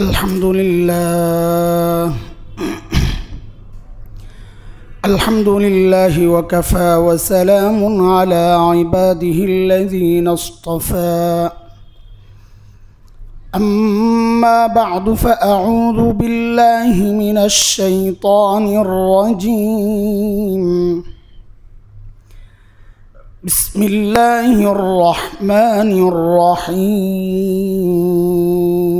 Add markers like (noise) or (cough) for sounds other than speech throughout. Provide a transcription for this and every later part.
الحمد لله الحمد لله وكفى وسلام على عباده الذين اصطفى أما بعد فأعوذ بالله من الشيطان الرجيم بسم الله الرحمن الرحيم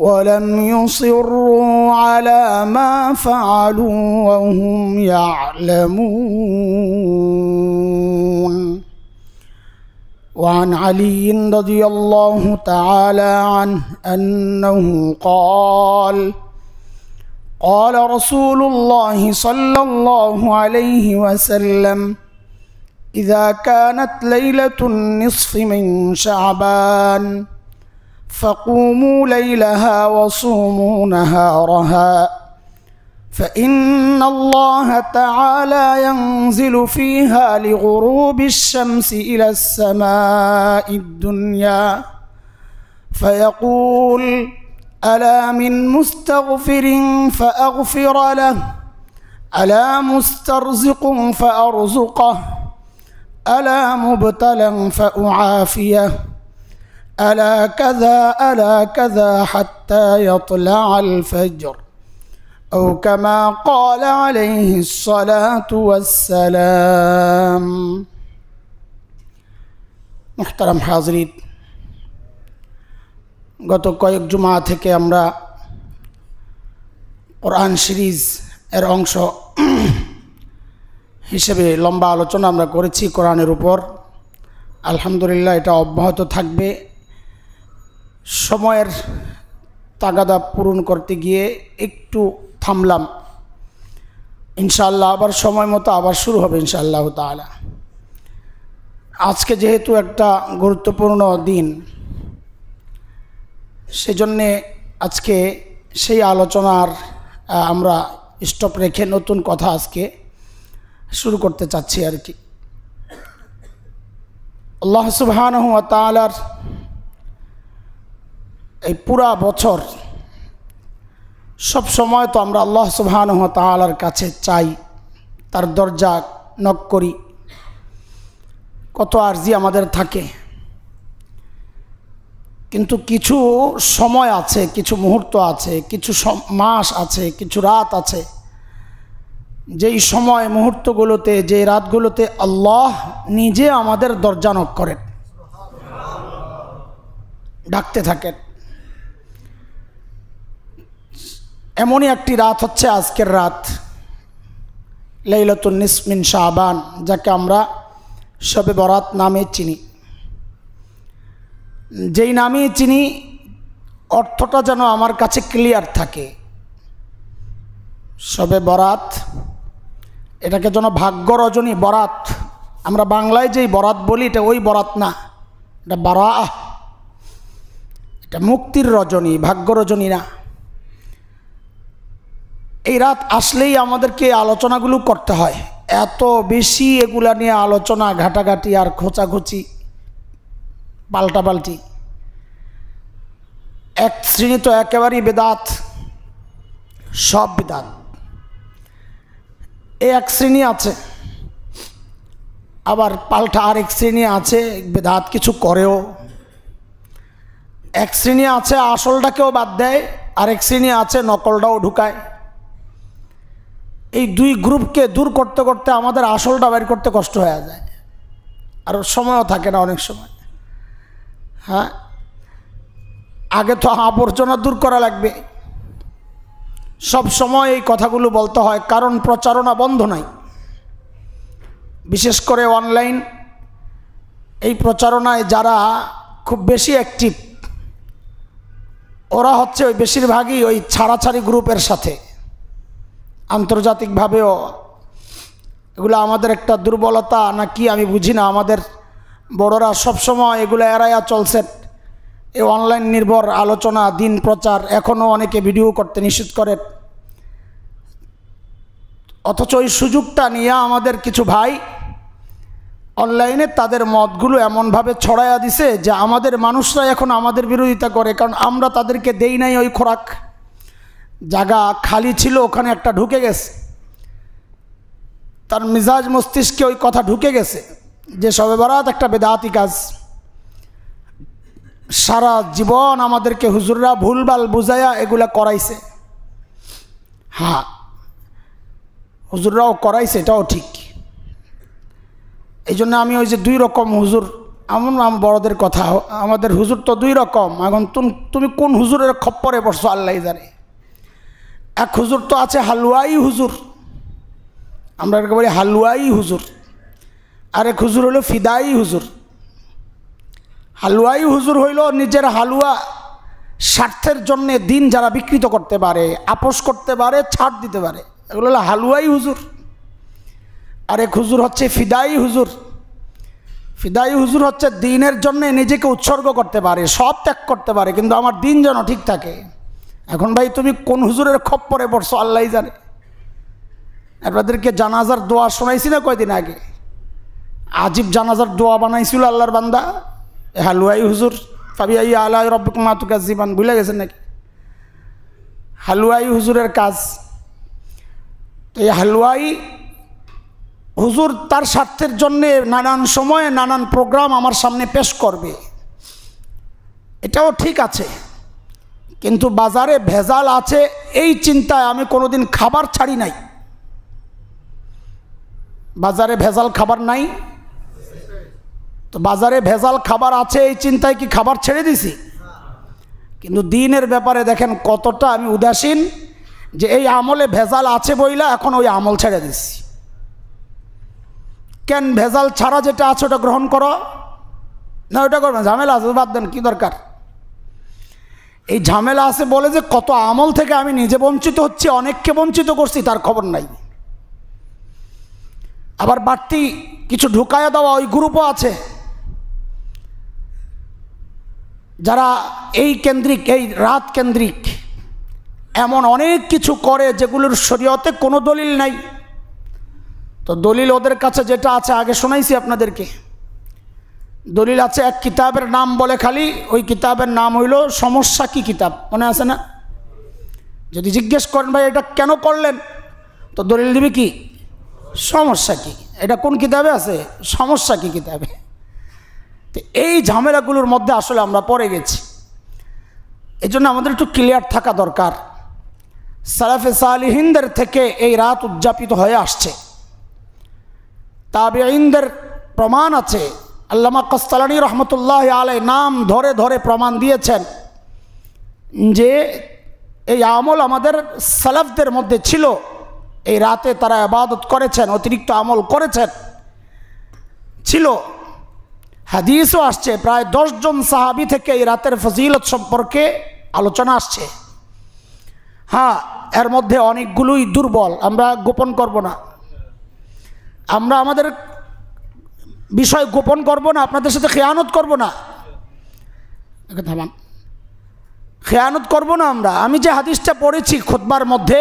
ولم يصروا على ما فعلوا وهم يعلمون وعن علي رضي الله تعالى عنه انه قال قال رسول الله صلى الله عليه وسلم اذا كانت ليله النصف من شعبان فقوموا ليلها وصوموا نهارها فإن الله تعالى ينزل فيها لغروب الشمس إلى السماء الدنيا فيقول ألا من مستغفر فأغفر له ألا مسترزق فأرزقه ألا مبتلا فأعافيه ألا كذا ألا كذا حتى يطلع الفجر أو كما قال عليه الصلاة والسلام محترم حاضرين গত কয়েক জুমা থেকে আমরা কোরআন সিরিজ এর অংশ হিসেবে লম্বা আলোচনা আমরা করেছি কোরআনের উপর আলহামদুলিল্লাহ এটা অব্যাহত থাকবে সময়ের তাগাদা পূরণ করতে গিয়ে একটু থামলাম ইনশাল্লাহ আবার সময় মতো আবার শুরু হবে ইনশাআল্লাহ তালা আজকে যেহেতু একটা গুরুত্বপূর্ণ দিন সেজন্যে আজকে সেই আলোচনার আমরা স্টপ রেখে নতুন কথা আজকে শুরু করতে চাচ্ছি আর কি আল্লাহ সুবহান তালার এই পুরা বছর সব সময় তো আমরা আল্লাহ সুবাহানহ তালার কাছে চাই তার দরজা নক করি কত আর্জি আমাদের থাকে কিন্তু কিছু সময় আছে কিছু মুহূর্ত আছে কিছু মাস আছে কিছু রাত আছে যেই সময় মুহূর্তগুলোতে যে রাতগুলোতে আল্লাহ নিজে আমাদের দরজা নক করেন ডাকতে থাকেন এমনই একটি রাত হচ্ছে আজকের রাত লেইলতুল নিসমিন শাহবান যাকে আমরা সবে বরাত নামে চিনি যেই নামে চিনি অর্থটা যেন আমার কাছে ক্লিয়ার থাকে সবে বরাত এটাকে যেন ভাগ্য রজনী বরাত আমরা বাংলায় যেই বরাত বলি এটা ওই বরাত না এটা বরা এটা মুক্তির রজনী ভাগ্য রজনী না এই রাত আসলেই আমাদেরকে আলোচনাগুলো করতে হয় এত বেশি এগুলা নিয়ে আলোচনা ঘাটাঘাটি আর খোঁচাখুচি পাল্টাপাল্টি এক শ্রেণী তো একেবারেই বেদাত সব বেদাত এই এক শ্রেণী আছে আবার পাল্টা আরেক শ্রেণী আছে বেদাত কিছু করেও এক শ্রেণী আছে আসলটাকেও বাদ দেয় আরেক শ্রেণী আছে নকলটাও ঢুকায় এই দুই গ্রুপকে দূর করতে করতে আমাদের আসলটা বের করতে কষ্ট হয়ে যায় আর সময়ও থাকে না অনেক সময় হ্যাঁ আগে তো আবর্জনা দূর করা লাগবে সব সময় এই কথাগুলো বলতে হয় কারণ প্রচারণা বন্ধ নাই বিশেষ করে অনলাইন এই প্রচারণায় যারা খুব বেশি অ্যাক্টিভ ওরা হচ্ছে ওই বেশিরভাগই ওই ছাড়াছাড়ি গ্রুপের সাথে আন্তর্জাতিকভাবেও এগুলো আমাদের একটা দুর্বলতা না কি আমি বুঝি না আমাদের বড়রা সবসময় এগুলো এড়াইয়া চলছে এই অনলাইন নির্ভর আলোচনা দিন প্রচার এখনও অনেকে ভিডিও করতে নিষেধ করে অথচ ওই সুযোগটা নিয়ে আমাদের কিছু ভাই অনলাইনে তাদের মতগুলো এমনভাবে ছড়াইয়া দিছে যে আমাদের মানুষরা এখন আমাদের বিরোধিতা করে কারণ আমরা তাদেরকে দেই নাই ওই খোরাক জায়গা খালি ছিল ওখানে একটা ঢুকে গেছে তার মিজাজ মস্তিষ্কে ওই কথা ঢুকে গেছে যে সবে বরাত একটা বেদাতি কাজ সারা জীবন আমাদেরকে হুজুররা ভুলভাল বুঝাইয়া এগুলা করাইছে হ্যাঁ হুজুররাও করাইছে এটাও ঠিক এই জন্য আমি ওই যে দুই রকম হুজুর এমন আম বড়দের কথা আমাদের হুজুর তো দুই রকম এখন তুমি কোন হুজুরের খপ্পরে বসছো আল্লাহ জানে এক হুজুর তো আছে হালুয়াই হুজুর আমরা একেবারে হালুয়াই হুজুর আর এক হুজুর হলো ফিদাই হুজুর হালুয়াই হুজুর হইল নিজের হালুয়া স্বার্থের জন্যে দিন যারা বিকৃত করতে পারে আপোষ করতে পারে ছাড় দিতে পারে এগুলো হলো হালুয়াই হুজুর আর এক হুজুর হচ্ছে ফিদাই হুজুর ফিদাই হুজুর হচ্ছে দিনের জন্যে নিজেকে উৎসর্গ করতে পারে সব ত্যাগ করতে পারে কিন্তু আমার দিন যেন ঠিক থাকে এখন ভাই তুমি কোন হুজুরের খপ্পরে পড়ছো আল্লাহ জানে আপনাদেরকে জানাজার দোয়া শোনাইছি না কয়দিন আগে আজিব জানাজার দোয়া বানাইছিল আল্লাহর বান্দা হালুয়াই হ্যাঁ, হুজুর ফাবিআই আল্লাহ রব্বুক মাতুকা জীবান ভুলে গেছে নাকি হালুয়াই হ্যাঁ, হুজুরের কাজ তো এই হালুয়াই হ্যাঁ, হুজুর তার স্বার্থের জন্যে নানান সময়ে নানান প্রোগ্রাম আমার সামনে পেশ করবে এটাও ঠিক আছে কিন্তু বাজারে ভেজাল আছে এই চিন্তায় আমি কোনোদিন খাবার ছাড়ি নাই বাজারে ভেজাল খাবার নাই তো বাজারে ভেজাল খাবার আছে এই চিন্তায় কি খাবার ছেড়ে দিছি কিন্তু দিনের ব্যাপারে দেখেন কতটা আমি উদাসীন যে এই আমলে ভেজাল আছে বইলা এখন ওই আমল ছেড়ে দিছি কেন ভেজাল ছাড়া যেটা আছে ওটা গ্রহণ করো না ওটা করবেন ঝামেলা আছে বাদ দেন কী দরকার এই ঝামেলা আছে বলে যে কত আমল থেকে আমি নিজে বঞ্চিত হচ্ছি অনেককে বঞ্চিত করছি তার খবর নাই আবার বাড়তি কিছু ঢুকায়া দেওয়া ওই গ্রুপও আছে যারা এই কেন্দ্রিক এই রাত কেন্দ্রিক এমন অনেক কিছু করে যেগুলোর শরীয়তে কোনো দলিল নাই তো দলিল ওদের কাছে যেটা আছে আগে শোনাইছি আপনাদেরকে দলিল আছে এক কিতাবের নাম বলে খালি ওই কিতাবের নাম হইল সমস্যা কি কিতাব মনে আছে না যদি জিজ্ঞেস করেন ভাই এটা কেন করলেন তো দলিল দিবি কি সমস্যা কি এটা কোন কিতাবে আছে সমস্যা কি কিতাবে তো এই ঝামেলাগুলোর মধ্যে আসলে আমরা পড়ে গেছি এই জন্য আমাদের একটু ক্লিয়ার থাকা দরকার সারাফে সালিহিনদের থেকে এই রাত উদযাপিত হয়ে আসছে তাবে প্রমাণ আছে আল্লামা কস্তালানি রহমতুল্লাহ আলাই নাম ধরে ধরে প্রমাণ দিয়েছেন যে এই আমল আমাদের সালাফদের মধ্যে ছিল এই রাতে তারা আবাদত করেছেন অতিরিক্ত আমল করেছেন ছিল হাদিসও আসছে প্রায় দশজন সাহাবি থেকে এই রাতের ফজিলত সম্পর্কে আলোচনা আসছে হ্যাঁ এর মধ্যে অনেকগুলোই দুর্বল আমরা গোপন করব না আমরা আমাদের বিষয় গোপন করব না আপনাদের সাথে খেয়ানত করব না খেয়ানত করব না আমরা আমি যে হাদিসটা পড়েছি খোদবার মধ্যে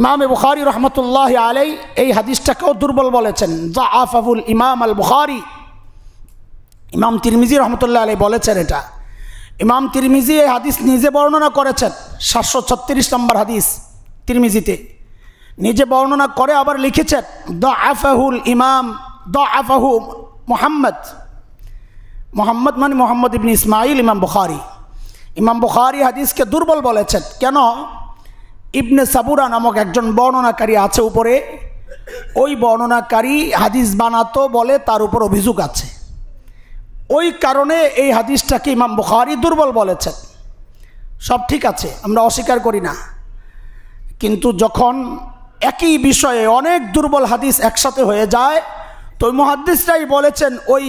ইমাম বুখারি রহমতুল্লাহ আলাই এই হাদিসটাকেও দুর্বল বলেছেন জা আফাবুল ইমাম আল বুখারি ইমাম তিরমিজি রহমতুল্লাহ আলাই বলেছেন এটা ইমাম তিরমিজি এই হাদিস নিজে বর্ণনা করেছেন সাতশো ছত্রিশ নম্বর হাদিস তিরমিজিতে নিজে বর্ণনা করে আবার লিখেছেন আফ আফাহুল ইমাম দাফাহু মোহাম্মদ মোহাম্মদ মানে মোহাম্মদ ইবিন ইসমাইল ইমাম বুখারি ইমাম বুখারি হাদিসকে দুর্বল বলেছেন কেন ইবনে সাবুরা নামক একজন বর্ণনাকারী আছে উপরে ওই বর্ণনাকারী হাদিস বানাতো বলে তার উপর অভিযোগ আছে ওই কারণে এই হাদিসটাকে ইমাম বুখারি দুর্বল বলেছেন সব ঠিক আছে আমরা অস্বীকার করি না কিন্তু যখন একই বিষয়ে অনেক দুর্বল হাদিস একসাথে হয়ে যায় তো মহাদ্দিসরাই বলেছেন ওই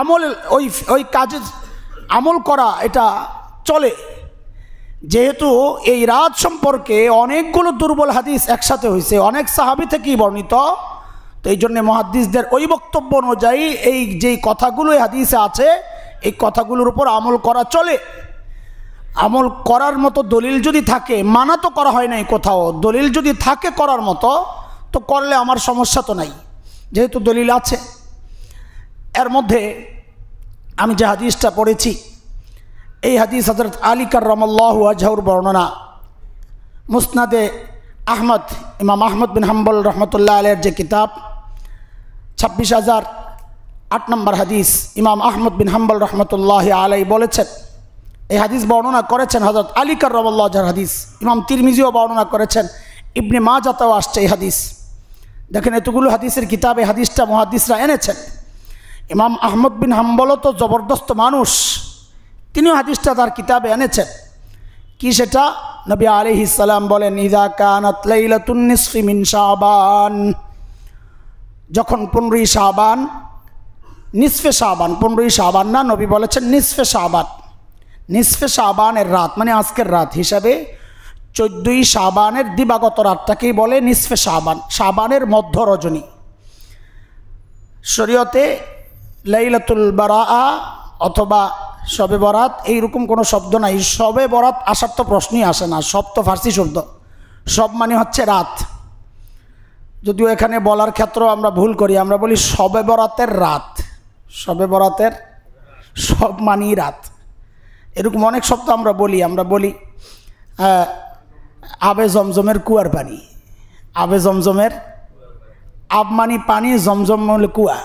আমল ওই ওই কাজে আমল করা এটা চলে যেহেতু এই রাত সম্পর্কে অনেকগুলো দুর্বল হাদিস একসাথে হয়েছে অনেক সাহাবি থেকেই বর্ণিত তো এই জন্যে মহাদ্দিসদের ওই বক্তব্য অনুযায়ী এই যেই কথাগুলো হাদিসে আছে এই কথাগুলোর উপর আমল করা চলে আমল করার মতো দলিল যদি থাকে মানা তো করা হয় নাই কোথাও দলিল যদি থাকে করার মতো তো করলে আমার সমস্যা তো নাই যেহেতু দলিল আছে এর মধ্যে আমি যে হাদিসটা পড়েছি এই হাদিস হজরত আলী রমল্লাহ আজহর বর্ণনা মুসনাদে আহমদ ইমাম আহমদ বিন হাম্বল রহমতুল্লাহ আলের যে কিতাব ছাব্বিশ হাজার আট নম্বর হাদিস ইমাম আহমদ বিন হাম্বল রহমতুল্লাহ আলাই বলেছেন এই হাদিস বর্ণনা করেছেন হজরত আলী কার্রমল্লাহ আজহার হাদিস ইমাম তিরমিজিও বর্ণনা করেছেন ইবনে মা জাতাও আসছে এই হাদিস দেখেন এতগুলো হাদিসের কিতাবে হাদিসটা মহাদিসরা এনেছেন ইমাম আহমদ বিন হাম্বল তো জবরদস্ত মানুষ তিনিও হাদিসটা তার কিতাবে এনেছেন কি সেটা নবী আলি সালাম বলেন ইদা কানাতিমিন শাহবান যখন পনেরোই শাহবান নিসফে শাহবান পনেরোই শাহবান না নবী বলেছেন নিসফে শাহবান নিসফে শাহবানের রাত মানে আজকের রাত হিসাবে চোদ্দই শাবানের দিবাগত রাতটাকেই বলে নিসফে শাবান শাবানের মধ্য রজনী শরীয়তে লাইলাতুল আ অথবা শবে বরাত এইরকম কোনো শব্দ নাই শবে বরাত আসার তো প্রশ্নই আসে না সব তো ফার্সি শব্দ সব মানে হচ্ছে রাত যদিও এখানে বলার ক্ষেত্রেও আমরা ভুল করি আমরা বলি শবে বরাতের রাত শবে বরাতের সব মানেই রাত এরকম অনেক শব্দ আমরা বলি আমরা বলি আবে জমজমের কুয়ার পানি আবে জমজমের আব মানি পানি জমজম হলে কুয়া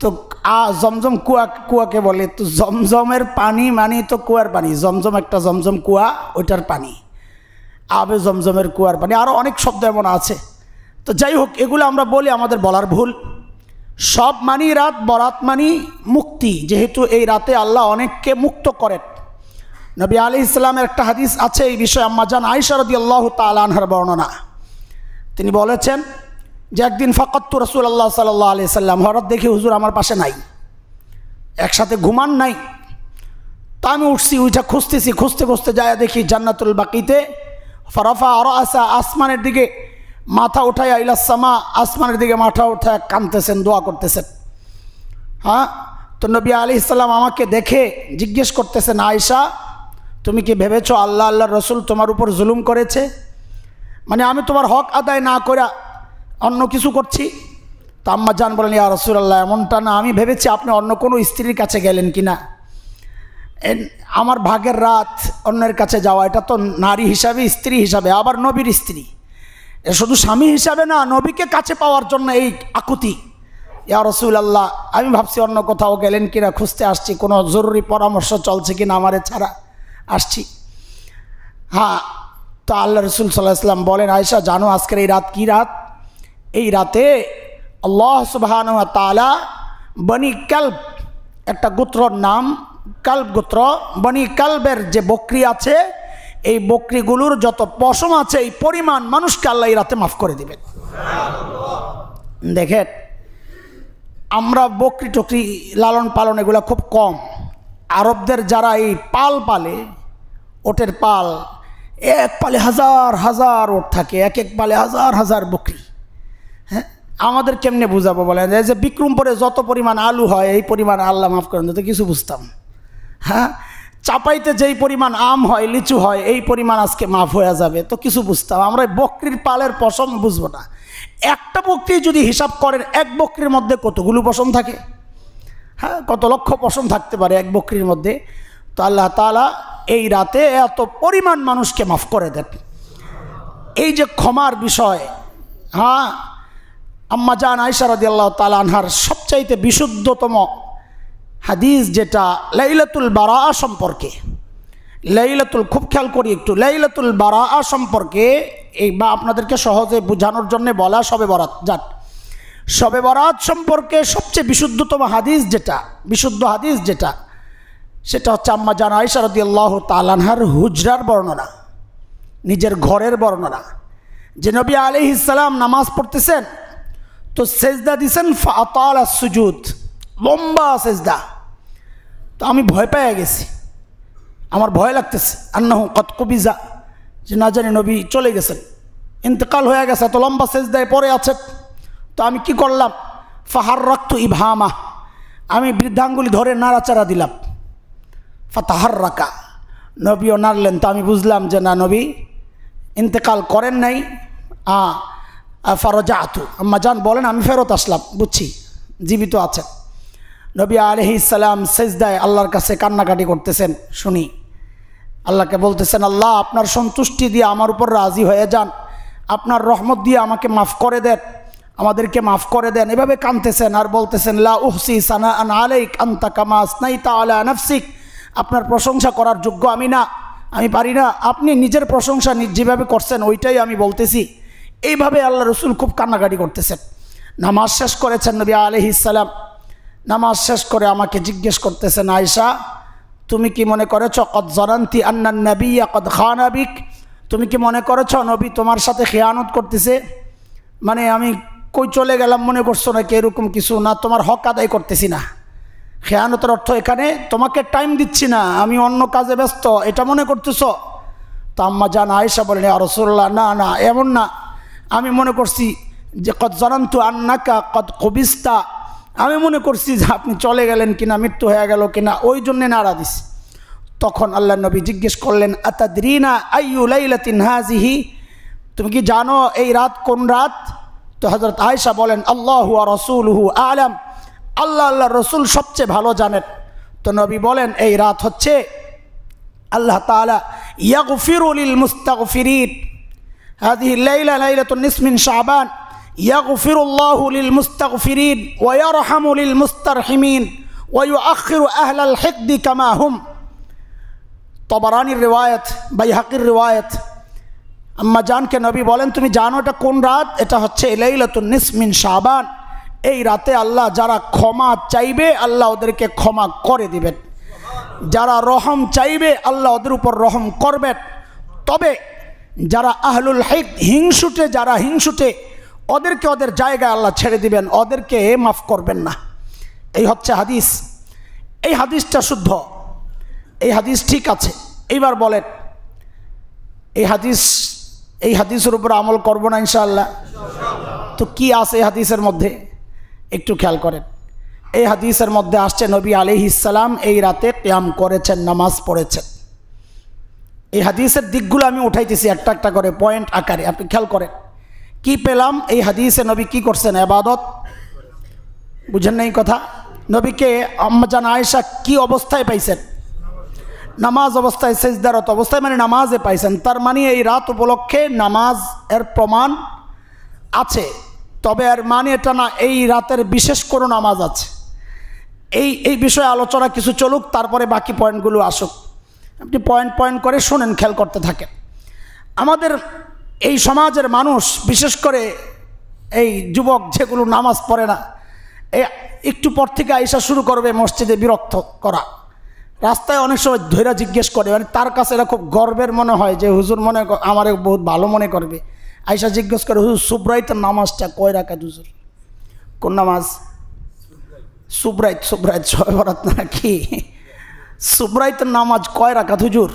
তো আ জমজম কুয়া কুয়াকে বলে তো জমজমের পানি মানি তো কুয়ার পানি জমজম একটা জমজম কুয়া ওইটার পানি আবে জমজমের কুয়ার পানি আরও অনেক শব্দ এমন আছে তো যাই হোক এগুলো আমরা বলি আমাদের বলার ভুল সব মানি রাত বরাত মানি মুক্তি যেহেতু এই রাতে আল্লাহ অনেককে মুক্ত করেন নবী আলি ইসলামের একটা হাদিস আছে এই বিষয়ে আম্মা জান আইসারদি আল্লাহ তালহার বর্ণনা তিনি বলেছেন যে একদিন ফকত্তু রসুল আল্লাহ সাল্লাহ আলি সাল্লাম হরত দেখি হুজুর আমার পাশে নাই একসাথে ঘুমান নাই তা আমি উঠছি উঠা খুঁজতেছি খুঁজতে খুঁজতে যায় দেখি জান্নাতুল বাকিতে ফরফা আর আসা আসমানের দিকে মাথা উঠায় ইলাসামা আসমানের দিকে মাথা উঠায় কানতেছেন দোয়া করতেছেন হ্যাঁ তো নবী আলি ইসলাম আমাকে দেখে জিজ্ঞেস করতেছেন আয়সা তুমি কি ভেবেছ আল্লাহ আল্লাহ রসুল তোমার উপর জুলুম করেছে মানে আমি তোমার হক আদায় না করে অন্য কিছু করছি তো আম্মা জান বলেন ইয়া আল্লাহ এমনটা না আমি ভেবেছি আপনি অন্য কোনো স্ত্রীর কাছে গেলেন কি না আমার ভাগের রাত অন্যের কাছে যাওয়া এটা তো নারী হিসাবে স্ত্রী হিসাবে আবার নবীর স্ত্রী এ শুধু স্বামী হিসাবে না নবীকে কাছে পাওয়ার জন্য এই আকুতি ইয়া রসুল আল্লাহ আমি ভাবছি অন্য কোথাও গেলেন কিনা খুঁজতে আসছি কোনো জরুরি পরামর্শ চলছে কিনা আমার ছাড়া আসছি হ্যাঁ তো আল্লাহ রসুল সাল্লাহ ইসলাম বলেন আয়সা জানো আজকের এই রাত কি রাত এই রাতে আল্লাহ সুবাহান তালা বনি কাল্প একটা গোত্রর নাম কাল্প গোত্র বনি কাল্পের যে বকরি আছে এই বকরিগুলোর যত পশম আছে এই পরিমাণ মানুষকে আল্লাহ এই রাতে মাফ করে দেবেন দেখেন আমরা বকরি টকরি লালন পালন এগুলো খুব কম আরবদের যারা এই পাল পালে ওটের পাল এক পালে হাজার হাজার ওট থাকে এক এক পালে হাজার হাজার বকরি হ্যাঁ আমাদের কেমনে বুঝাবো বলেন এই যে বিক্রমপুরে যত পরিমাণ আলু হয় এই পরিমাণ আল্লাহ মাফ করেন তো কিছু বুঝতাম হ্যাঁ চাপাইতে যেই পরিমাণ আম হয় লিচু হয় এই পরিমাণ আজকে মাফ হয়ে যাবে তো কিছু বুঝতাম আমরা বকরির পালের পশম বুঝবো না একটা বকরি যদি হিসাব করেন এক বকরির মধ্যে কতগুলো পশম থাকে হ্যাঁ কত লক্ষ পশম থাকতে পারে এক বকরির মধ্যে তো আল্লাহ তালা এই রাতে এত পরিমাণ মানুষকে মাফ করে দেন এই যে ক্ষমার বিষয় হ্যাঁ আম্মা জান আইসারদি আল্লাহ তালা আনহার সবচাইতে বিশুদ্ধতম হাদিস যেটা লাইলাতুল বারা সম্পর্কে লাইলাতুল খুব খেয়াল করি একটু লাইলাতুল বারা সম্পর্কে এই বা আপনাদেরকে সহজে বোঝানোর জন্য বলা সবে বরাত যাক সবে বরাত সম্পর্কে সবচেয়ে বিশুদ্ধতম হাদিস যেটা বিশুদ্ধ হাদিস যেটা সেটা হচ্ছে আম্মা জান আইসারদি আল্লাহ তালানহার হুজরার বর্ণনা নিজের ঘরের বর্ণনা যে নবী আলি ইসালাম নামাজ পড়তেছেন তো সেজদা দিছেন ফাতাল সুজুদ লম্বা সেজদা তো আমি ভয় পেয়ে গেছি আমার ভয় লাগতেছে আন্নাহ কতকবিজা যে না জানি নবী চলে গেছেন ইন্তকাল হয়ে গেছে এত লম্বা সেজদায় পরে আছেন তো আমি কি করলাম ফাহার রক্ত ইভামা আমি বৃদ্ধাঙ্গুলি ধরে নাড়াচাড়া দিলাম ফাতাহার রাকা নবীও নাড়লেন তো আমি বুঝলাম যে না নবী ইন্তেকাল করেন নাই আ ফারজা আতু আম্মা যান বলেন আমি ফেরত আসলাম বুঝছি জীবিত আছেন নবী আলহি ইসালাম সেজদায় আল্লাহর কাছে কান্নাকাটি করতেছেন শুনি আল্লাহকে বলতেছেন আল্লাহ আপনার সন্তুষ্টি দিয়ে আমার উপর রাজি হয়ে যান আপনার রহমত দিয়ে আমাকে মাফ করে দেন আমাদেরকে মাফ করে দেন এভাবে কানতেছেন আর বলতেছেন লা উহসি সানা আন আলাইক আন্তা কামাস নাইতা আলা নাফসিক আপনার প্রশংসা করার যোগ্য আমি না আমি পারি না আপনি নিজের প্রশংসা যেভাবে করছেন ওইটাই আমি বলতেছি এইভাবে আল্লাহ রসুল খুব কান্নাকাটি করতেছেন নামাজ শেষ করেছেন নবী ইসালাম নামাজ শেষ করে আমাকে জিজ্ঞেস করতেছেন আয়সা তুমি কি মনে করেছ কদ জরান্তি আন্নান নবী কদ খান তুমি কি মনে করেছ নবী তোমার সাথে খেয়ানত করতেছে মানে আমি কই চলে গেলাম মনে করছো কি এরকম কিছু না তোমার হক আদায় করতেছি না খেয়ানতের অর্থ এখানে তোমাকে টাইম দিচ্ছি না আমি অন্য কাজে ব্যস্ত এটা মনে করতেছ তো আম্মা জান আয়েশা বলেন আর রসোল্লা না না এমন না আমি মনে করছি যে কত জানান্তু আন্নাকা কত কবিস্তা আমি মনে করছি যে আপনি চলে গেলেন কিনা মৃত্যু হয়ে গেল কিনা ওই জন্যে নাড়া দিস তখন আল্লাহ নবী জিজ্ঞেস করলেন আতাদ্রিনা আইউলাইলাতিন হাজিহি তুমি কি জানো এই রাত কোন রাত তো হযরত আয়েশা বলেন আল্লাহ ওয়া রাসূলুহু আলাম আল্লাহ আল্লাহর রাসূল সবচেয়ে ভালো জানেন তো নবী বলেন এই রাত হচ্ছে আল্লাহ তাআলা তালা লিল মুস্তাগফিরিন هذه الليلة ليلة النصف من شعبان يغفر الله للمستغفرين ويرحم للمسترحمين ويؤخر أهل الحقد كما هم طبراني الرواية بيهقي الرواية আম্মা জানকে নবী বলেন তুমি জানো এটা কোন রাত এটা হচ্ছে এলাইলাতুল নিসমিন শাহবান এই রাতে আল্লাহ যারা ক্ষমা চাইবে আল্লাহ ওদেরকে ক্ষমা করে দিবেন যারা রহম চাইবে আল্লাহ ওদের উপর রহম করবেন তবে যারা আহলুল হাইক হিংসুটে যারা হিংসুটে ওদেরকে ওদের জায়গায় আল্লাহ ছেড়ে দিবেন ওদেরকে মাফ করবেন না এই হচ্ছে হাদিস এই হাদিসটা শুদ্ধ এই হাদিস ঠিক আছে এইবার বলেন এই হাদিস এই হাদিসের উপর আমল করব না ইনশাআল্লাহ তো কি আছে এই হাদিসের মধ্যে একটু খেয়াল করেন এই হাদিসের মধ্যে আসছে নবী আলী ইসালাম এই রাতে ক্যাম করেছেন নামাজ পড়েছেন এই হাদিসের দিকগুলো আমি উঠাইতেছি একটা একটা করে পয়েন্ট আকারে আপনি খেয়াল করেন কি পেলাম এই হাদিসে নবী কি করছেন আবাদত বুঝেন না এই কথা নবীকে আমজান আয়েশা কি অবস্থায় পাইছেন নামাজ অবস্থায় সেজদারত অবস্থায় মানে নামাজে পাইছেন তার মানে এই রাত উপলক্ষে নামাজ এর প্রমাণ আছে তবে এর মানে এটা না এই রাতের বিশেষ কোনো নামাজ আছে এই এই বিষয়ে আলোচনা কিছু চলুক তারপরে বাকি পয়েন্টগুলো আসুক আপনি পয়েন্ট পয়েন্ট করে শোনেন খেয়াল করতে থাকেন আমাদের এই সমাজের মানুষ বিশেষ করে এই যুবক যেগুলো নামাজ পড়ে না একটু পর থেকে আইসা শুরু করবে মসজিদে বিরক্ত করা রাস্তায় অনেক সময় ধৈরা জিজ্ঞেস করে মানে তার কাছে এটা খুব গর্বের মনে হয় যে হুজুর মনে আমার বহুত ভালো মনে করবে আয়সা জিজ্ঞেস করে হুজুর সুব্রাইত নামাজটা কয় রাখা হুজুর কোন নামাজ সুব্রাইত সুব্রাইত ছয় বরাত নাকি কি নামাজ কয় রাখা হুজুর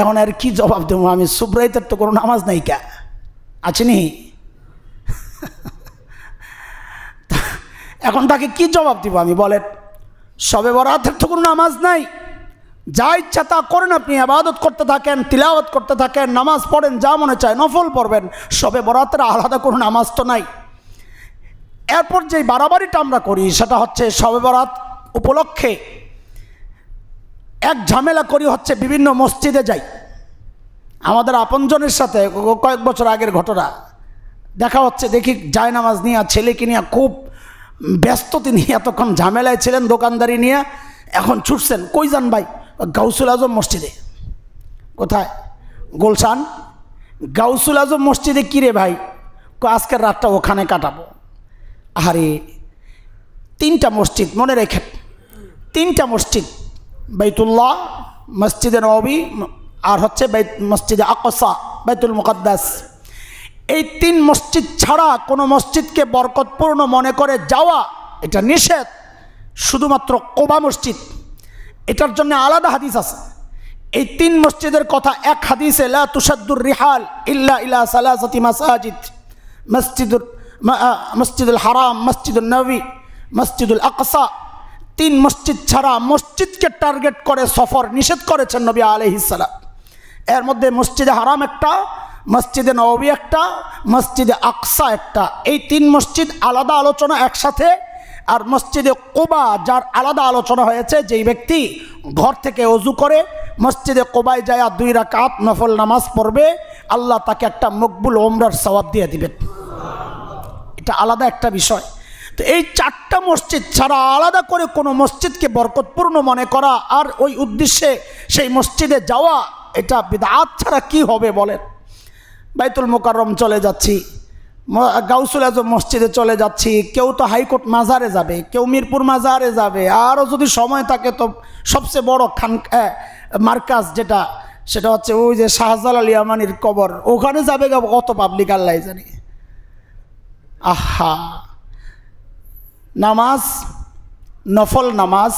এখন আর কি জবাব দেবো আমি সুব্রাইতের তো কোনো নামাজ নাই কে আছে নি (laughs) এখন তাকে কি জবাব দিব আমি বলেন সবে বরাতের তো কোনো নামাজ নাই যা ইচ্ছা তা করেন আপনি আবাদত করতে থাকেন তিলাওয়াত করতে থাকেন নামাজ পড়েন যা মনে চায় নফল পড়বেন সবে বরাতের আলাদা কোনো নামাজ তো নাই এরপর যে বাড়াবাড়িটা আমরা করি সেটা হচ্ছে সবে বরাত উপলক্ষে এক ঝামেলা করি হচ্ছে বিভিন্ন মসজিদে যাই আমাদের আপনজনের সাথে কয়েক বছর আগের ঘটনা দেখা হচ্ছে দেখি জায়নামাজ নিয়ে ছেলেকে নিয়ে খুব ব্যস্ত তিনি এতক্ষণ ঝামেলায় ছিলেন দোকানদারি নিয়ে এখন ছুটছেন কই যান ভাই গাউসুল আজম মসজিদে কোথায় গোলশান গাউসুল আজম মসজিদে কিরে ভাই আজকের রাতটা ওখানে কাটাবো আরে তিনটা মসজিদ মনে রেখেন তিনটা মসজিদ বাইতুল্লাহ মসজিদে নবী আর হচ্ছে মসজিদে আকসা বাইতুল মুকদ্দাস এই তিন মসজিদ ছাড়া কোনো মসজিদকে বরকতপূর্ণ মনে করে যাওয়া এটা নিষেধ শুধুমাত্র কোবা মসজিদ এটার জন্য আলাদা হাদিস আছে এই তিন মসজিদের কথা এক হাদিসে লা তুষাদ্দুর রিহাল ইল্লা ইলা সালাসাতি মাসাজিদ মসজিদুর মসজিদুল হারাম মসজিদুল নবী মসজিদুল আকসা তিন মসজিদ ছাড়া মসজিদকে টার্গেট করে সফর নিষেধ করেছেন নবী আলহিসাল্লাম এর মধ্যে মসজিদে হারাম একটা মসজিদে নবী একটা মসজিদে আকসা একটা এই তিন মসজিদ আলাদা আলোচনা একসাথে আর মসজিদে কোবা যার আলাদা আলোচনা হয়েছে যেই ব্যক্তি ঘর থেকে অজু করে মসজিদে কোবায় যায় দুই রাকাত নফল নামাজ পড়বে আল্লাহ তাকে একটা মকবুল ওমরার সবাব দিয়ে দিবেন এটা আলাদা একটা বিষয় তো এই চারটা মসজিদ ছাড়া আলাদা করে কোনো মসজিদকে বরকতপূর্ণ মনে করা আর ওই উদ্দেশ্যে সেই মসজিদে যাওয়া এটা বিদাত ছাড়া কি হবে বলেন বাইতুল মোকাররম চলে যাচ্ছি গাউসুল আজম মসজিদে চলে যাচ্ছি কেউ তো হাইকোর্ট মাজারে যাবে কেউ মিরপুর মাজারে যাবে আরও যদি সময় থাকে তো সবচেয়ে বড় খান মার্কাজ যেটা সেটা হচ্ছে ওই যে শাহজালাল ইয়ামানির কবর ওখানে যাবে কত পাবলিক আল্লাহ জানি আহা নামাজ নফল নামাজ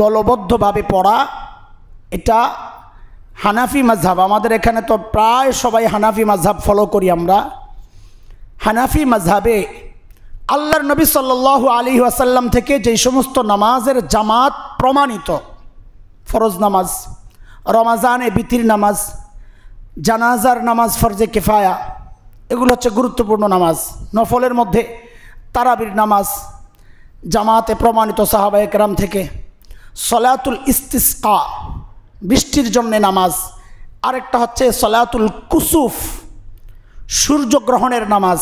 দলবদ্ধভাবে পড়া এটা হানাফি মাঝহাব আমাদের এখানে তো প্রায় সবাই হানাফি মাঝহাব ফলো করি আমরা হানাফি মাঝহাবে আল্লাহর নবী সাল্লাহ আলী আসাল্লাম থেকে যেই সমস্ত নামাজের জামাত প্রমাণিত ফরজ নামাজ রমাজান এ বিতির নামাজ জানাজার নামাজ ফরজে কেফায়া এগুলো হচ্ছে গুরুত্বপূর্ণ নামাজ নফলের মধ্যে তারাবির নামাজ জামাতে প্রমাণিত সাহাবা একরাম থেকে সলাতুল ইস্তিসকা বৃষ্টির জন্যে নামাজ আরেকটা হচ্ছে সলাতুল কুসুফ সূর্যগ্রহণের নামাজ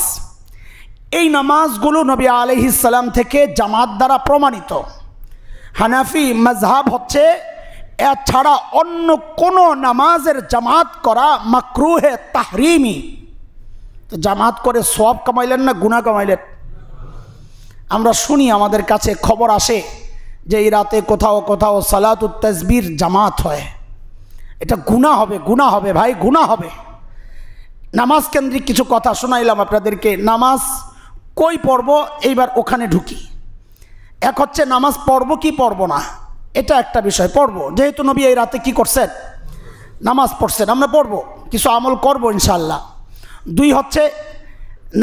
এই নামাজগুলো নবী আলহিসাল্লাম থেকে জামাত দ্বারা প্রমাণিত হানাফি মজহাব হচ্ছে এছাড়া অন্য কোনো নামাজের জামাত করা মাকরুহে তাহরিমি তো জামাত করে সব কামাইলেন না গুণা কামাইলেন আমরা শুনি আমাদের কাছে খবর আসে যে এই রাতে কোথাও কোথাও সালাতুত তসবির জামাত হয় এটা গুণা হবে গুণা হবে ভাই গুণা হবে নামাজ কেন্দ্রিক কিছু কথা শোনাইলাম আপনাদেরকে নামাজ কই পড়ব এইবার ওখানে ঢুকি এক হচ্ছে নামাজ পড়ব কি পড়ব না এটা একটা বিষয় পড়ব যেহেতু নবী এই রাতে কি করছেন নামাজ পড়ছেন আমরা পড়ব কিছু আমল করব ইনশাল্লাহ দুই হচ্ছে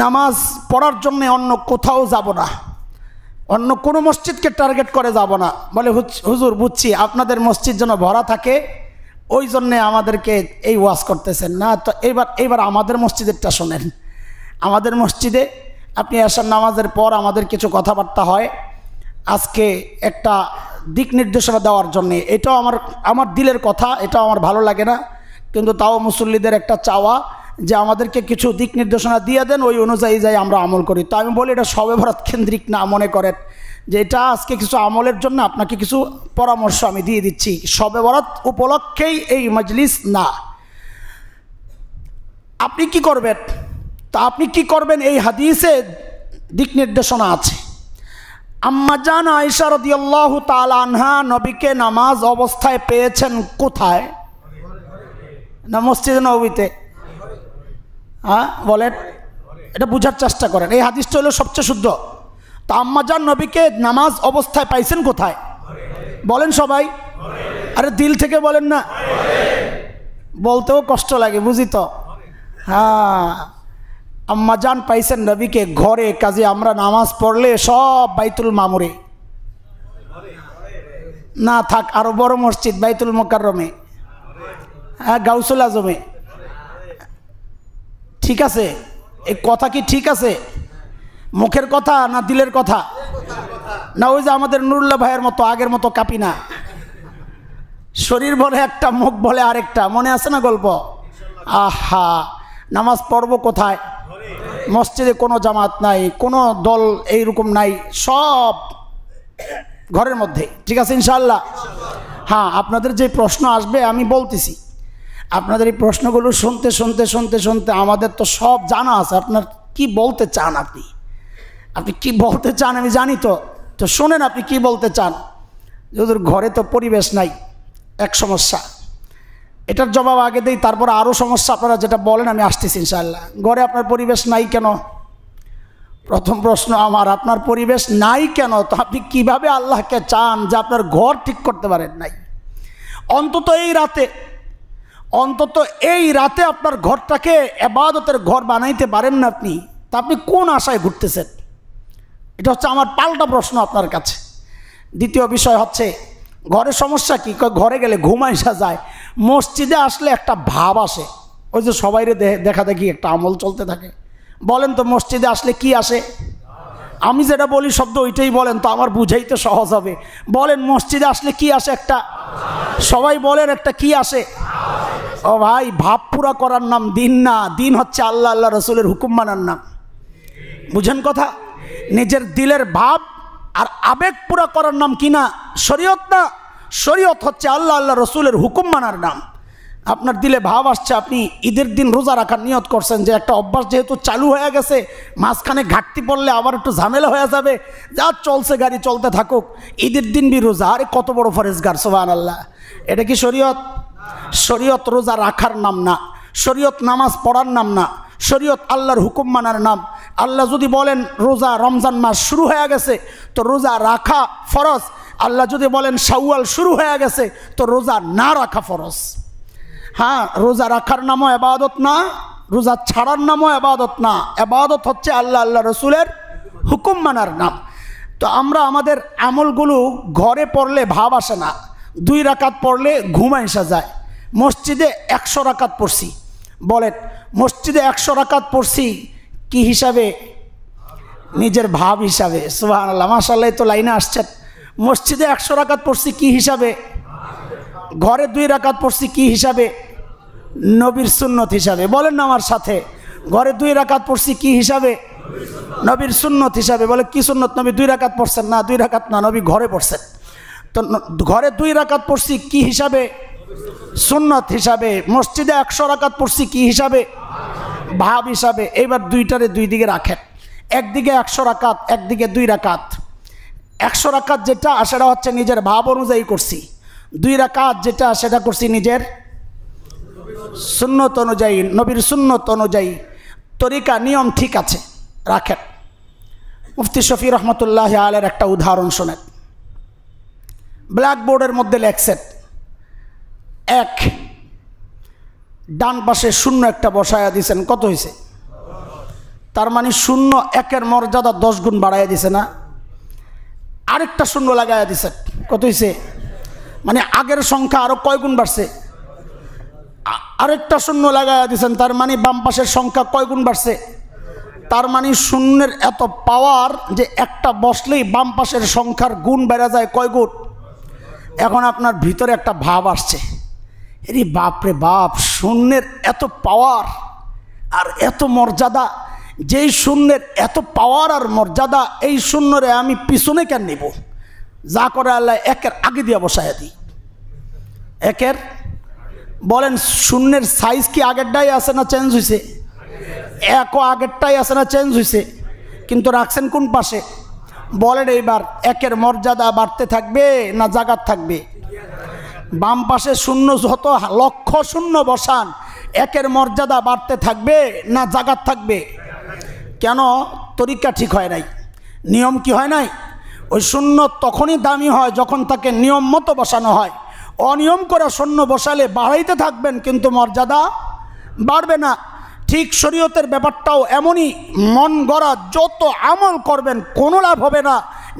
নামাজ পড়ার জন্যে অন্য কোথাও যাব না অন্য কোনো মসজিদকে টার্গেট করে যাব না বলে হুজুর বুঝছি আপনাদের মসজিদ যেন ভরা থাকে ওই জন্যে আমাদেরকে এই ওয়াজ করতেছেন না তো এবার এবার আমাদের মসজিদেরটা শোনেন আমাদের মসজিদে আপনি আসার নামাজের পর আমাদের কিছু কথাবার্তা হয় আজকে একটা দিক নির্দেশনা দেওয়ার জন্যে এটাও আমার আমার দিলের কথা এটাও আমার ভালো লাগে না কিন্তু তাও মুসল্লিদের একটা চাওয়া যে আমাদেরকে কিছু দিক নির্দেশনা দিয়ে দেন ওই অনুযায়ী যাই আমরা আমল করি তো আমি বলি এটা সবে ভারত কেন্দ্রিক না মনে করেন যে এটা আজকে কিছু আমলের জন্য আপনাকে কিছু পরামর্শ আমি দিয়ে দিচ্ছি সবে ভারত উপলক্ষেই এই মজলিস না আপনি কি করবেন তা আপনি কি করবেন এই হাদিসে দিক নির্দেশনা আছে আম্মাজান আয়সা রদিয়াল্লাহ তাল আনহা নবীকে নামাজ অবস্থায় পেয়েছেন কোথায় না মসজিদ নবীতে হ্যাঁ বলেন এটা বুঝার চেষ্টা করেন এই হাদিসটা হলো সবচেয়ে শুদ্ধ তা আম্মাজান নবীকে নামাজ অবস্থায় পাইছেন কোথায় বলেন সবাই আরে দিল থেকে বলেন না বলতেও কষ্ট লাগে বুঝি তো হ্যাঁ আম্মাজান পাইছেন নবীকে ঘরে কাজে আমরা নামাজ পড়লে সব বাইতুল মামুরে না থাক আরো বড় মসজিদ বাইতুল মোকাররমে হ্যাঁ গাউসুল আজমে ঠিক আছে এই কথা কি ঠিক আছে মুখের কথা না দিলের কথা না ওই যে আমাদের নুরুল্লা ভাইয়ের মতো আগের মতো কাঁপি না শরীর বলে একটা মুখ বলে আরেকটা মনে আছে না গল্প আহা নামাজ পড়ব কোথায় মসজিদে কোনো জামাত নাই কোনো দল এই রকম নাই সব ঘরের মধ্যে ঠিক আছে ইনশাল্লাহ হ্যাঁ আপনাদের যে প্রশ্ন আসবে আমি বলতেছি আপনাদের এই প্রশ্নগুলো শুনতে শুনতে শুনতে শুনতে আমাদের তো সব জানা আছে আপনার কি বলতে চান আপনি আপনি কি বলতে চান আমি জানি তো তো শোনেন আপনি কি বলতে চান যদি ঘরে তো পরিবেশ নাই এক সমস্যা এটার জবাব আগে দিই তারপর আরও সমস্যা আপনারা যেটা বলেন আমি আসতেছি ইনশাল্লাহ ঘরে আপনার পরিবেশ নাই কেন প্রথম প্রশ্ন আমার আপনার পরিবেশ নাই কেন তো আপনি কিভাবে আল্লাহকে চান যে আপনার ঘর ঠিক করতে পারেন নাই অন্তত এই রাতে অন্তত এই রাতে আপনার ঘরটাকে এবাদতের ঘর বানাইতে পারেন না আপনি তা আপনি কোন আশায় ঘুরতেছেন এটা হচ্ছে আমার পাল্টা প্রশ্ন আপনার কাছে দ্বিতীয় বিষয় হচ্ছে ঘরের সমস্যা কী ঘরে গেলে ঘুমাইসা যায় মসজিদে আসলে একটা ভাব আসে ওই যে সবাইরে দেখা দেখি একটা আমল চলতে থাকে বলেন তো মসজিদে আসলে কি আসে আমি যেটা বলি শব্দ ওইটাই বলেন তো আমার বুঝাইতে সহজ হবে বলেন মসজিদে আসলে কি আসে একটা সবাই বলেন একটা কি আসে ও ভাই ভাব পুরা করার নাম দিন না দিন হচ্ছে আল্লাহ আল্লাহ রসুলের হুকুম মানার নাম বুঝেন কথা নিজের দিলের ভাব আর আবেগ পুরা করার নাম কি না শরীয়ত না শরীয়ত হচ্ছে আল্লাহ আল্লাহ রসুলের হুকুম মানার নাম আপনার দিলে ভাব আসছে আপনি ঈদের দিন রোজা রাখার নিয়ত করছেন যে একটা অভ্যাস যেহেতু চালু হয়ে গেছে মাঝখানে ঘাটতি পড়লে আবার একটু ঝামেলা হয়ে যাবে যা চলছে গাড়ি চলতে থাকুক ঈদের দিন বি রোজা আরে কত বড় ফরেজ গার সোহান আল্লাহ এটা কি শরীয়ত শরীয়ত রোজা রাখার নাম না শরীয়ত নামাজ পড়ার নাম না শরীয়ত আল্লাহর হুকুম মানার নাম আল্লাহ যদি বলেন রোজা রমজান মাস শুরু হয়ে গেছে তো রোজা রাখা ফরজ আল্লাহ যদি বলেন সাউয়াল শুরু হয়ে গেছে তো রোজা না রাখা ফরজ হ্যাঁ রোজা রাখার নামও এবাদত না রোজা ছাড়ার নামও এবাদত না এবাদত হচ্ছে আল্লাহ আল্লাহ রসুলের হুকুম মানার নাম তো আমরা আমাদের আমলগুলো ঘরে পড়লে ভাব আসে না দুই রাকাত পড়লে ঘুম এসে যায় মসজিদে একশো রাকাত পড়ছি বলেন মসজিদে একশো রাকাত পড়ছি কি হিসাবে নিজের ভাব হিসাবে সুহান আল্লাহ মাসাল্লাহ তো লাইনে আসছেন মসজিদে একশো রাকাত পড়ছি কি হিসাবে ঘরে দুই রাকাত পড়ছি কি হিসাবে নবীর সুন্নত হিসাবে বলেন না আমার সাথে ঘরে দুই রাকাত পড়ছি কি হিসাবে নবীর সুন্নত হিসাবে বলে কি সুন্নত নবী দুই রাকাত পড়ছেন না দুই রাকাত না নবী ঘরে পড়ছেন তো ঘরে দুই রাকাত পড়ছি কি হিসাবে সুন্নত হিসাবে মসজিদে একশো রাকাত পড়ছি কি হিসাবে ভাব হিসাবে এইবার দুইটারে দুই দিকে রাখেন একদিকে একশো রাকাত একদিকে দুই রাকাত একশো রাকাত যেটা সেটা হচ্ছে নিজের ভাব অনুযায়ী করছি দুই রাকাত যেটা সেটা করছি নিজের শূন্যত অনুযায়ী নবীর শূন্যত অনুযায়ী তরিকা নিয়ম ঠিক আছে রাখেন মুফতি শফি রহমতুল্লাহ আলের একটা উদাহরণ শোনেন ব্ল্যাকবোর্ডের মধ্যে লেখছেন এক ডান পাশে শূন্য একটা বসায়া দিছেন কত হয়েছে তার মানে শূন্য একের মর্যাদা দশ গুণ বাড়াইয়া দিছে না আরেকটা শূন্য লাগাইয়া দিছেন কত হয়েছে মানে আগের সংখ্যা আরও কয়গুণ বাড়ছে আরেকটা শূন্য লাগাইয়া দিয়েছেন তার মানে বাম পাশের সংখ্যা কয়গুণ বাড়ছে তার মানে শূন্যের এত পাওয়ার যে একটা বসলেই বাম পাশের সংখ্যার গুণ বেড়ে যায় কয় গুণ এখন আপনার ভিতরে একটা ভাব আসছে এরে বাপরে বাপ শূন্যের এত পাওয়ার আর এত মর্যাদা যেই শূন্যের এত পাওয়ার আর মর্যাদা এই শূন্যরে আমি পিছনে কেন নেব যা করে আল্লাহ একের আগে দিয়ে বসায় দিই একের বলেন শূন্যের সাইজ কি আগেরটাই আছে না চেঞ্জ হয়েছে একও আগেরটাই আছে না চেঞ্জ হয়েছে কিন্তু রাখছেন কোন পাশে বলেন এইবার একের মর্যাদা বাড়তে থাকবে না জাগাত থাকবে বাম পাশে শূন্য যত লক্ষ শূন্য বসান একের মর্যাদা বাড়তে থাকবে না জাগাত থাকবে কেন তরিকা ঠিক হয় নাই নিয়ম কি হয় নাই ওই শূন্য তখনই দামি হয় যখন তাকে নিয়ম মতো বসানো হয় অনিয়ম করে শূন্য বসালে বাড়াইতে থাকবেন কিন্তু মর্যাদা বাড়বে না ঠিক শরীয়তের ব্যাপারটাও এমনই মন গড়া যত আমল করবেন কোনো লাভ হবে না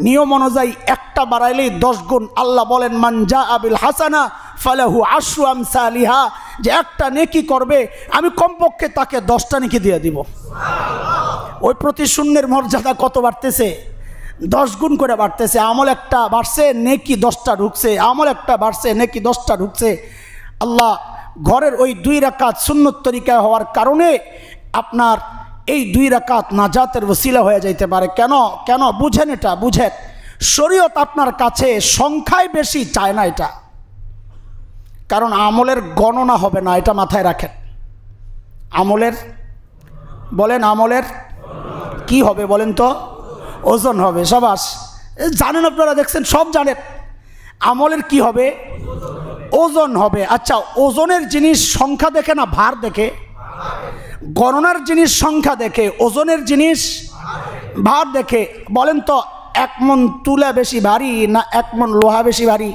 নিয়ম অনুযায়ী একটা বাড়াইলেই দশ গুণ আল্লাহ বলেন মানজা আবিল হাসানা ফালাহু আশু আমসা আলিহা যে একটা নেকি করবে আমি কমপক্ষে তাকে দশটা নেকি দিয়ে দিব ওই প্রতি শূন্যের মর্যাদা কত বাড়তেছে দশ গুণ করে বাড়তেছে আমল একটা বাড়ছে নেকি দশটা ঢুকছে আমল একটা বাড়ছে নেকি দশটা ঢুকছে আল্লাহ ঘরের ওই দুই রাকাত সুন্নত তরিকায় হওয়ার কারণে আপনার এই দুই রাকাত নাজাতের ওসিলা হয়ে যাইতে পারে কেন কেন বুঝেন এটা বুঝেন শরীয়ত আপনার কাছে সংখ্যায় বেশি চায় না এটা কারণ আমলের গণনা হবে না এটা মাথায় রাখেন আমলের বলেন আমলের কি হবে বলেন তো ওজন হবে সবাস জানেন আপনারা দেখছেন সব জানেন আমলের কি হবে ওজন হবে আচ্ছা ওজনের জিনিস সংখ্যা দেখে না ভার দেখে গণনার জিনিস সংখ্যা দেখে ওজনের জিনিস ভার দেখে বলেন তো এক মন তুলা বেশি ভারী না এক মন লোহা বেশি ভারী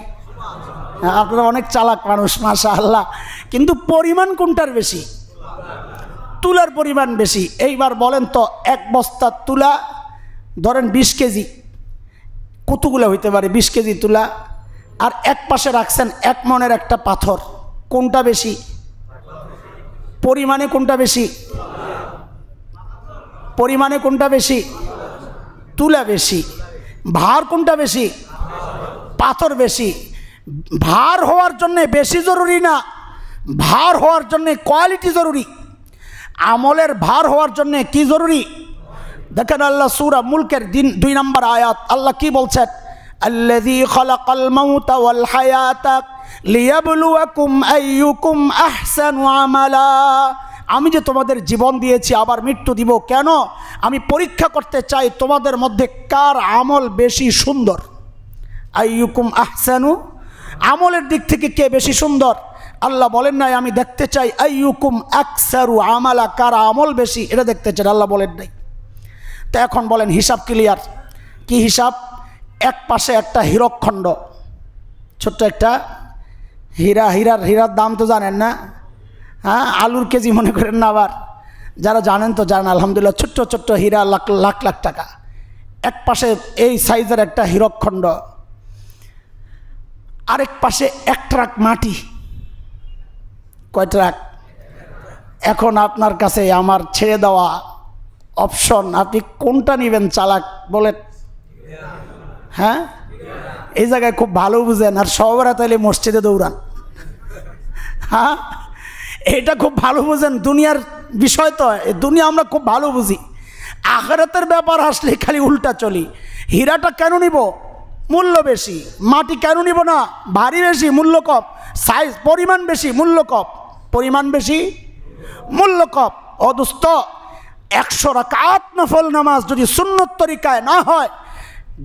হ্যাঁ, আপনারা অনেক চালাক মানুষ মাসা আল্লাহ কিন্তু পরিমাণ কোনটার বেশি তুলার পরিমাণ বেশি এইবার বলেন তো এক বস্তা তুলা ধরেন বিশ কেজি কতগুলো হইতে পারে বিশ কেজি তুলা আর এক পাশে রাখছেন এক মনের একটা পাথর কোনটা বেশি পরিমাণে কোনটা বেশি পরিমাণে কোনটা বেশি তুলা বেশি ভার কোনটা বেশি পাথর বেশি ভার হওয়ার জন্যে বেশি জরুরি না ভার হওয়ার জন্যে কোয়ালিটি জরুরি আমলের ভার হওয়ার জন্যে কি জরুরি দেখেন আল্লাহ সুরা মুলকের দিন দুই নম্বর আয়াত আল্লাহ কি বলছেন আমি যে তোমাদের জীবন দিয়েছি আবার মৃত্যু দিব কেন আমি পরীক্ষা করতে চাই তোমাদের মধ্যে কার আমল বেশি সুন্দর আইয়ুকুম আহসানু আমলের দিক থেকে কে বেশি সুন্দর আল্লাহ বলেন নাই আমি দেখতে চাই আইয়ুকুম আকসারু আমালা কার আমল বেশি এটা দেখতে চাই আল্লাহ বলেন নাই তা এখন বলেন হিসাব ক্লিয়ার কি হিসাব এক পাশে একটা হীরকখণ্ড ছোট্ট একটা হীরা হীরার হীরার দাম তো জানেন না হ্যাঁ আলুর কেজি মনে করেন না আবার যারা জানেন তো জানেন আলহামদুলিল্লাহ ছোট্ট ছোট্ট হীরা লাখ লাখ লাখ টাকা এক পাশে এই সাইজের একটা হীরকখণ্ড আরেক পাশে এক ট্রাক মাটি কয় ট্রাক এখন আপনার কাছে আমার ছেড়ে দেওয়া অপশন আপনি কোনটা নেবেন চালাক বলেন হ্যাঁ এই জায়গায় খুব ভালো বুঝেন আর সবরা তাইলে মসজিদে দৌড়ান হ্যাঁ এটা খুব ভালো বুঝেন দুনিয়ার বিষয় তো দুনিয়া আমরা খুব ভালো বুঝি আখরাতের ব্যাপার আসলে খালি উল্টা চলি হীরাটা কেন নিব মূল্য বেশি মাটি কেন নিব না ভারী বেশি মূল্য কপ সাইজ পরিমাণ বেশি মূল্য কপ পরিমাণ বেশি মূল্য কপ অদুস্থ একশো রাকাত নফল নামাজ যদি সুন্নত তরিকায় না হয়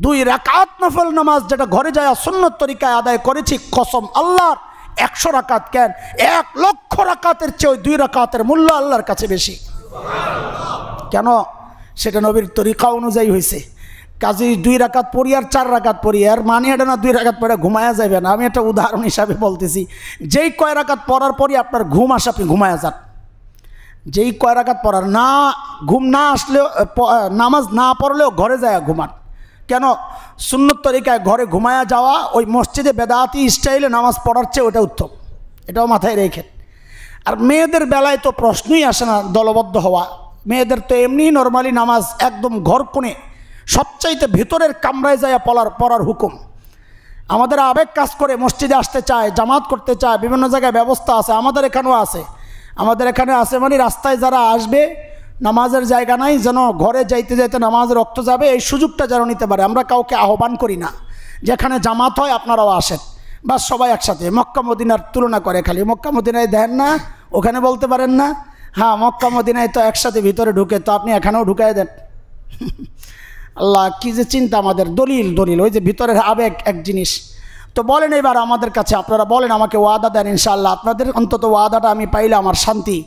দুই রাকাত নফল নামাজ যেটা ঘরে যায় সুন্নত তরিকায় আদায় করেছি কসম আল্লাহর একশো রাকাত কেন এক লক্ষ রাকাতের চেয়ে দুই রাকাতের মূল্য আল্লাহর কাছে বেশি কেন সেটা নবীর তরিকা অনুযায়ী হয়েছে কাজে দুই রাকাত পড়ি আর চার রাকাত পড়ি আর মানে এটা না দুই রাকাত পরে ঘুমায়া যাবে না আমি একটা উদাহরণ হিসাবে বলতেছি যেই কয় রাকাত পড়ার পরই আপনার ঘুম আসে আপনি ঘুমায়া যান যেই কয় রাখাত পড়ার না ঘুম না আসলেও নামাজ না পড়লেও ঘরে যায় ঘুমান কেন সুন্নত তরিকায় ঘরে ঘুমায়া যাওয়া ওই মসজিদে বেদাতি স্টাইলে নামাজ পড়ার চেয়ে ওটা উত্তম এটাও মাথায় রেখেন আর মেয়েদের বেলায় তো প্রশ্নই আসে না দলবদ্ধ হওয়া মেয়েদের তো এমনি নর্মালি নামাজ একদম ঘর কোণে সবচাইতে ভিতরের কামরায় যায় পলার পড়ার হুকুম আমাদের আবেগ কাজ করে মসজিদে আসতে চায় জামাত করতে চায় বিভিন্ন জায়গায় ব্যবস্থা আছে আমাদের এখানেও আছে আমাদের এখানে আসে মানে রাস্তায় যারা আসবে নামাজের জায়গা নাই যেন ঘরে যাইতে যাইতে নামাজ রক্ত যাবে এই সুযোগটা যেন নিতে পারে আমরা কাউকে আহ্বান করি না যেখানে জামাত হয় আপনারাও আসেন বা সবাই একসাথে মক্কা মদিনার তুলনা করে খালি মক্কা মদিনায় দেন না ওখানে বলতে পারেন না হ্যাঁ মক্কা মদিনায় তো একসাথে ভিতরে ঢুকে তো আপনি এখানেও ঢুকাই দেন (laughs) আল্লাহ কী যে চিন্তা আমাদের দলিল দলিল ওই যে ভিতরের আবেগ এক জিনিস তো বলেন এবার আমাদের কাছে আপনারা বলেন আমাকে ওয়াদা দেন ইনশাল্লাহ আপনাদের অন্তত ওয়াদাটা আমি পাইলে আমার শান্তি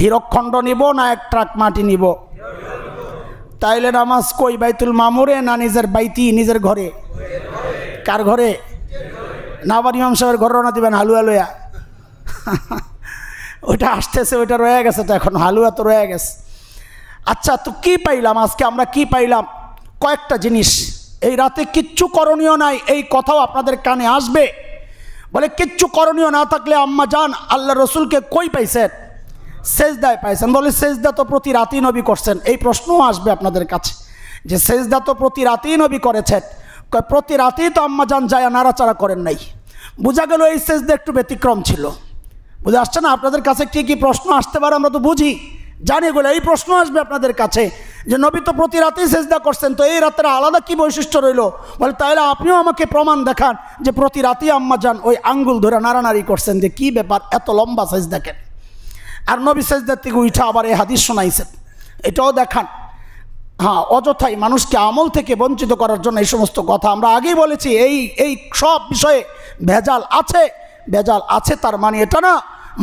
হীরকখণ্ড নিব না এক ট্রাক মাটি নিব তাইলে নামাজ কই বাইতুল মামুরে না নিজের বাইতি নিজের ঘরে কার ঘরে না আবার ইমাম সাহেবের ঘর রওনা দিবেন হালুয়া লোয়া (laughs) ওইটা আসতেছে ওইটা রয়ে গেছে তো এখন হালুয়া তো রয়ে গেছে আচ্ছা তো কি পাইলাম আজকে আমরা কি পাইলাম কয়েকটা জিনিস এই রাতে কিচ্ছু করণীয় নাই এই কথাও আপনাদের কানে আসবে বলে কিচ্ছু করণীয় না থাকলে আম্মা যান আল্লাহ রসুলকে কই পাইছেন সেজদায় পাইছেন বলে সেজদা তো প্রতি রাতেই নবী করছেন এই প্রশ্নও আসবে আপনাদের কাছে যে সেজদা তো প্রতি রাতেই নবী করেছেন প্রতি রাতেই তো আম্মা যান যায় নাড়াচাড়া করেন নাই বোঝা গেল এই সেজদা একটু ব্যতিক্রম ছিল বুঝে আসছে না আপনাদের কাছে কি কি প্রশ্ন আসতে পারে আমরা তো বুঝি জানি গেলে এই প্রশ্ন আসবে আপনাদের কাছে যে নবী তো প্রতি রাতেই সেজদা করছেন তো এই রাতের আলাদা কি বৈশিষ্ট্য রইল বলে তাহলে আপনিও আমাকে প্রমাণ দেখান যে প্রতি রাতেই আম্মা যান ওই আঙ্গুল ধরে নাড়ানাড়ি করছেন যে কি ব্যাপার এত লম্বা সেজ দেখেন আর নবী সেজদার থেকে উঠা আবার এই হাদিস শোনাইছেন এটাও দেখান হ্যাঁ অযথাই মানুষকে আমল থেকে বঞ্চিত করার জন্য এই সমস্ত কথা আমরা আগেই বলেছি এই এই সব বিষয়ে ভেজাল আছে ভেজাল আছে তার মানে এটা না